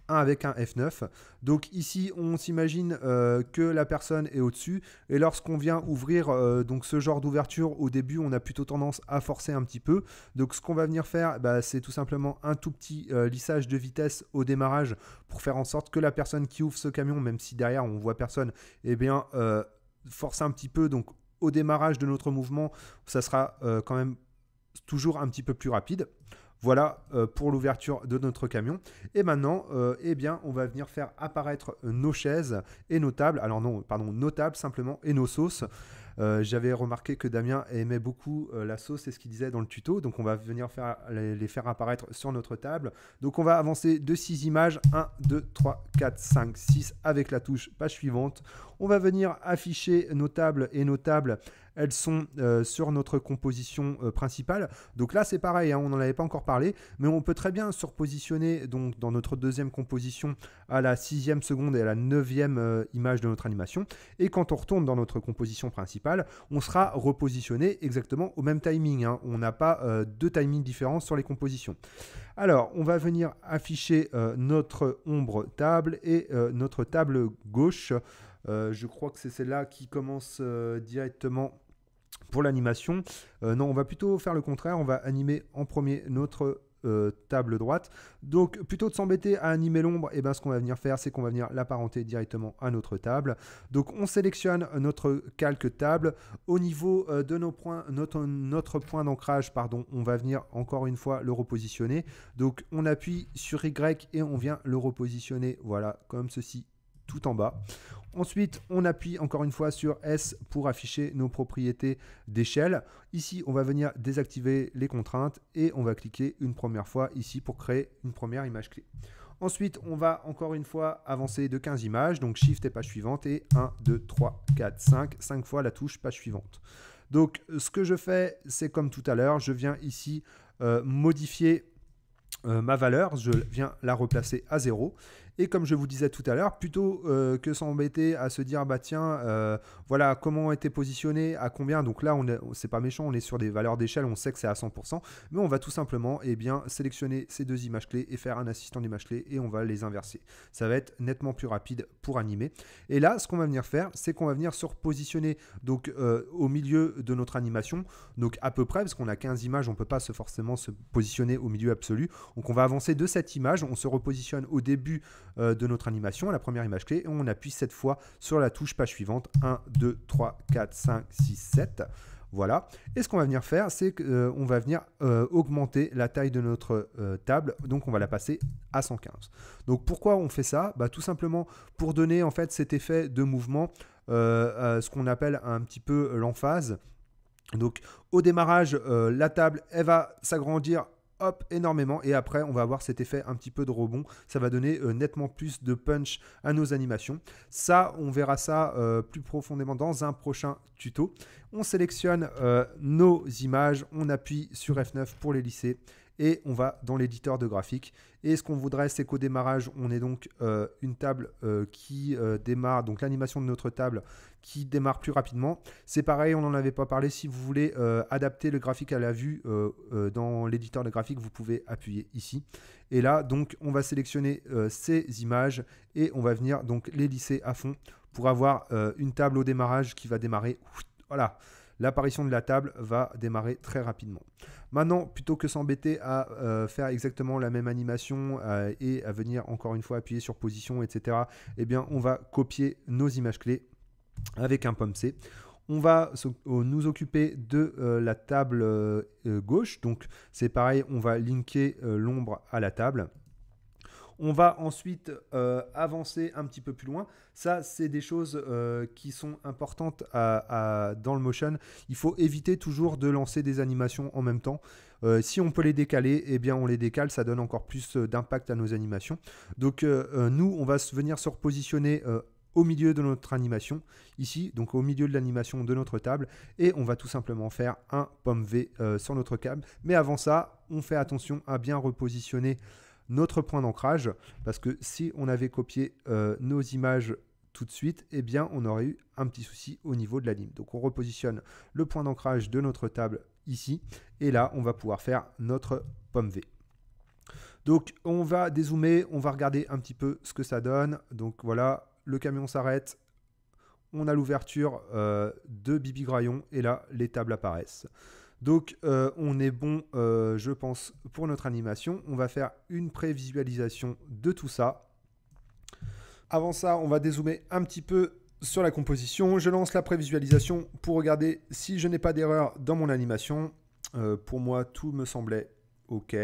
Speaker 1: un avec un F9. Donc ici, on s'imagine que la personne est au-dessus. Et lorsqu'on vient ouvrir donc ce genre d'ouverture, au début, on a plutôt tendance à forcer un petit peu. Donc ce qu'on va venir faire, bah, c'est tout simplement un tout petit lissage de vitesse au démarrage pour faire en sorte que la personne qui ouvre ce camion, même si derrière on voit personne, et eh bien force un petit peu, donc au démarrage de notre mouvement, ça sera euh, quand même toujours un petit peu plus rapide. Voilà euh, pour l'ouverture de notre camion. Et maintenant, euh, eh bien, on va venir faire apparaître nos chaises et nos tables. Alors non, pardon, nos tables simplement et nos sauces. Euh, j'avais remarqué que Damien aimait beaucoup euh, la sauce, c'est ce qu'il disait dans le tuto. Donc on va venir faire, les, les, faire apparaître sur notre table. Donc on va avancer de 6 images. 1, 2, 3, 4, 5, 6 avec la touche page suivante. On va venir afficher nos tables et nos tables elles sont euh, sur notre composition euh, principale. Donc là, c'est pareil, hein, on n'en avait pas encore parlé, mais on peut très bien se repositionner donc, dans notre deuxième composition à la sixième seconde et à la neuvième euh, image de notre animation. Et quand on retourne dans notre composition principale, on sera repositionné exactement au même timing. Hein. On n'a pas deux timings différents sur les compositions. Alors, on va venir afficher notre ombre table et notre table gauche. Euh, je crois que c'est celle-là qui commence euh, directement pour l'animation. Euh, non, on va plutôt faire le contraire, on va animer en premier notre table droite. Donc plutôt de s'embêter à animer l'ombre, eh ben, ce qu'on va venir faire, c'est qu'on va venir l'apparenter directement à notre table. Donc on sélectionne notre calque table. Au niveau de nos points, notre, point d'ancrage, pardon, on va venir encore une fois le repositionner. Donc on appuie sur Y et on vient le repositionner, voilà, comme ceci, tout en bas. Ensuite, on appuie encore une fois sur S pour afficher nos propriétés d'échelle. Ici, on va venir désactiver les contraintes et on va cliquer une première fois ici pour créer une première image clé. Ensuite, on va encore une fois avancer de 15 images, donc Shift et page suivante, et 1, 2, 3, 4, 5, 5 fois la touche page suivante. Donc ce que je fais, c'est comme tout à l'heure, je viens ici euh, modifier euh, ma valeur, je viens la replacer à 0, et comme je vous disais tout à l'heure, plutôt euh, que s'embêter à se dire, bah tiens, euh, voilà comment on était positionné, à combien, donc là, on c'est pas méchant, on est sur des valeurs d'échelle, on sait que c'est à 100%, mais on va tout simplement eh bien, sélectionner ces deux images clés et faire un assistant d'image clés et on va les inverser. Ça va être nettement plus rapide pour animer. Et là, ce qu'on va venir faire, c'est qu'on va venir se repositionner donc, euh, au milieu de notre animation, donc à peu près, parce qu'on a 15 images, on ne peut pas se, forcément se positionner au milieu absolu. Donc on va avancer de cette image, on se repositionne au début euh, de notre animation, la première image clé, on appuie cette fois sur la touche page suivante. 1, 2, 3, 4, 5, 6, 7. Voilà. Et ce qu'on va venir faire, c'est qu'on euh, va venir euh, augmenter la taille de notre table. Donc, on va la passer à 115. Donc, pourquoi on fait ça bah, Tout simplement pour donner en fait cet effet de mouvement, ce qu'on appelle un petit peu l'emphase. Donc, au démarrage, la table, elle va s'agrandir hop, énormément. Et après, on va avoir cet effet un petit peu de rebond. Ça va donner euh, nettement plus de punch à nos animations. Ça, on verra ça euh, plus profondément dans un prochain tuto. On sélectionne euh, nos images, on appuie sur F9 pour les lisser et on va dans l'éditeur de graphique. Et ce qu'on voudrait, c'est qu'au démarrage, on ait donc euh, une table euh, qui euh, démarre, donc l'animation de notre table qui démarre plus rapidement. C'est pareil, on n'en avait pas parlé. Si vous voulez adapter le graphique à la vue dans l'éditeur de graphique, vous pouvez appuyer ici. Et là, donc, on va sélectionner ces images et on va venir donc les lisser à fond pour avoir une table au démarrage qui va démarrer. Voilà l'apparition de la table va démarrer très rapidement. Maintenant, plutôt que s'embêter à euh, faire exactement la même animation euh, et à venir encore une fois appuyer sur position, etc., eh bien, on va copier nos images clés avec un pomme C on va euh, nous occuper de la table gauche. Donc c'est pareil, on va linker l'ombre à la table. On va ensuite euh, avancer un petit peu plus loin. Ça, c'est des choses euh, qui sont importantes dans le motion. Il faut éviter toujours de lancer des animations en même temps. Euh, si on peut les décaler, eh bien on les décale, ça donne encore plus d'impact à nos animations. Donc nous, on va venir se repositionner au milieu de notre animation, ici, donc au milieu de l'animation de notre table, et on va tout simplement faire un pomme V sur notre câble. Mais avant ça, on fait attention à bien repositionner notre point d'ancrage, parce que si on avait copié euh, nos images tout de suite, eh bien, on aurait eu un petit souci au niveau de la ligne. Donc, on repositionne le point d'ancrage de notre table ici, et là, on va pouvoir faire notre pomme V. Donc, on va dézoomer, on va regarder un petit peu ce que ça donne. Donc, voilà, le camion s'arrête, on a l'ouverture euh, de Bibi Graillon, et là, les tables apparaissent. Donc euh, on est bon, euh, je pense, pour notre animation. On va faire une prévisualisation de tout ça. Avant ça, on va dézoomer un petit peu sur la composition. Je lance la prévisualisation pour regarder si je n'ai pas d'erreur dans mon animation. Euh, pour moi, tout me semblait OK.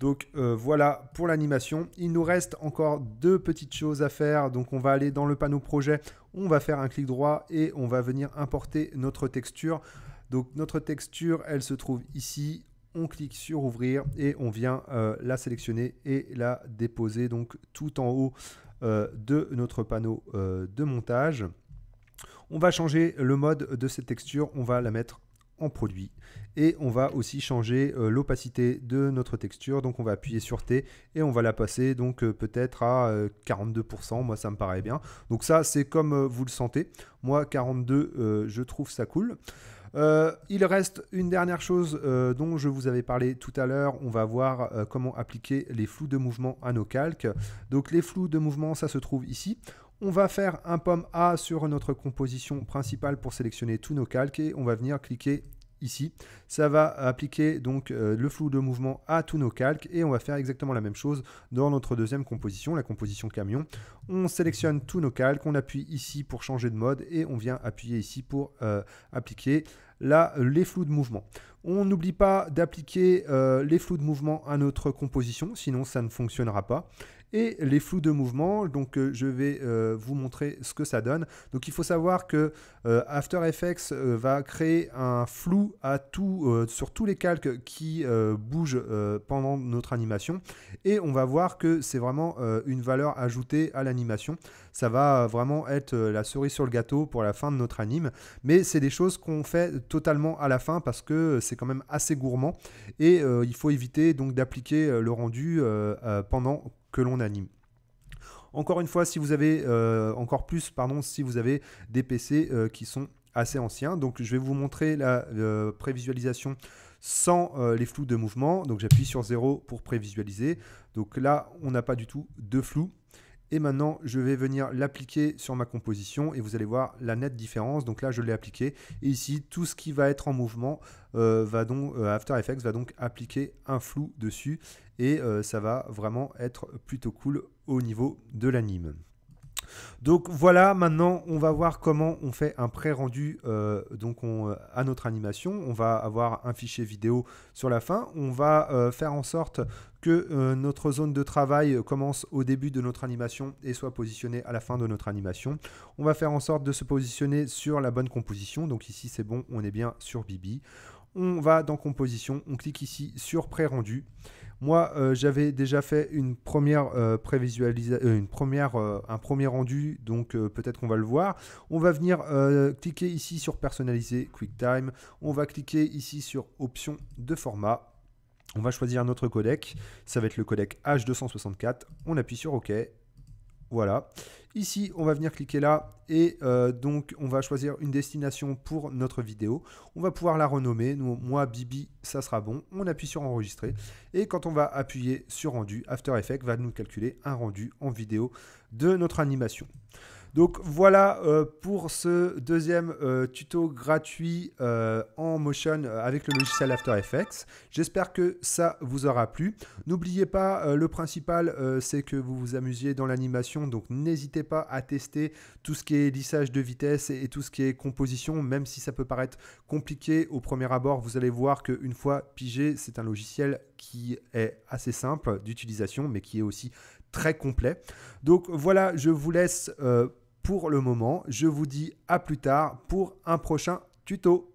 Speaker 1: Donc voilà pour l'animation. Il nous reste encore deux petites choses à faire. Donc on va aller dans le panneau projet, on va faire un clic droit et on va venir importer notre texture. Donc notre texture, elle se trouve ici. On clique sur ouvrir et on vient euh, la sélectionner et la déposer donc tout en haut euh, de notre panneau euh, de montage. On va changer le mode de cette texture, on va la mettre en produit et on va aussi changer l'opacité de notre texture donc on va appuyer sur T et on va la passer donc peut-être à 42% moi ça me paraît bien donc ça c'est comme vous le sentez moi 42 je trouve ça cool euh, il reste une dernière chose euh, dont je vous avais parlé tout à l'heure. On va voir euh, comment appliquer les flous de mouvement à nos calques. Donc les flous de mouvement, ça se trouve ici. On va faire un pomme A sur notre composition principale pour sélectionner tous nos calques et on va venir cliquer ici. Ça va appliquer donc le flou de mouvement à tous nos calques et on va faire exactement la même chose dans notre deuxième composition, la composition camion. On sélectionne tous nos calques, on appuie ici pour changer de mode et on vient appuyer ici pour appliquer là, les flous de mouvement. On n'oublie pas d'appliquer euh, les flous de mouvement à notre composition, sinon ça ne fonctionnera pas et les flous de mouvement. Donc euh, je vais euh, vous montrer ce que ça donne. Donc il faut savoir que euh, After Effects va créer un flou à tout, sur tous les calques qui bougent pendant notre animation et on va voir que c'est vraiment une valeur ajoutée à l'animation. Ça va vraiment être la cerise sur le gâteau pour la fin de notre anime, mais c'est des choses qu'on fait totalement à la fin parce que c'est quand même assez gourmand et il faut éviter donc d'appliquer le rendu pendant l'on anime. Encore une fois, si vous avez euh, encore plus, pardon, si vous avez des PC euh, qui sont assez anciens, donc je vais vous montrer la euh, prévisualisation sans les flous de mouvement. Donc j'appuie sur 0 pour prévisualiser. Donc là, on n'a pas du tout de flou. Et maintenant, je vais venir l'appliquer sur ma composition et vous allez voir la nette différence. Donc là, je l'ai appliqué. Et ici, tout ce qui va être en mouvement, va donc, After Effects va donc appliquer un flou dessus et euh, ça va vraiment être plutôt cool au niveau de l'anime. Donc voilà, maintenant on va voir comment on fait un pré-rendu euh, euh, à notre animation. On va avoir un fichier vidéo sur la fin. On va faire en sorte que notre zone de travail commence au début de notre animation et soit positionnée à la fin de notre animation. On va faire en sorte de se positionner sur la bonne composition. Donc ici c'est bon, on est bien sur Bibi. On va dans composition, on clique ici sur pré-rendu. Moi, euh, j'avais déjà fait une première euh, euh, une première, un premier rendu, donc peut-être qu'on va le voir. On va venir cliquer ici sur personnaliser QuickTime. On va cliquer ici sur options de format. On va choisir notre codec. Ça va être le codec H264. On appuie sur OK voilà. Ici, on va venir cliquer là et euh, donc on va choisir une destination pour notre vidéo. On va pouvoir la renommer. moi, Bibi, ça sera bon. On appuie sur enregistrer et quand on va appuyer sur rendu, After Effects va nous calculer un rendu en vidéo de notre animation. Donc voilà euh, pour ce deuxième euh, tuto gratuit euh, en motion avec le logiciel After Effects. J'espère que ça vous aura plu. N'oubliez pas, le principal, c'est que vous vous amusiez dans l'animation. Donc n'hésitez pas à tester tout ce qui est lissage de vitesse et, tout ce qui est composition. Même si ça peut paraître compliqué au premier abord, vous allez voir qu'une fois pigé, c'est un logiciel qui est assez simple d'utilisation, mais qui est aussi très complet. Donc voilà, je vous laisse pour le moment. Je vous dis à plus tard pour un prochain tuto.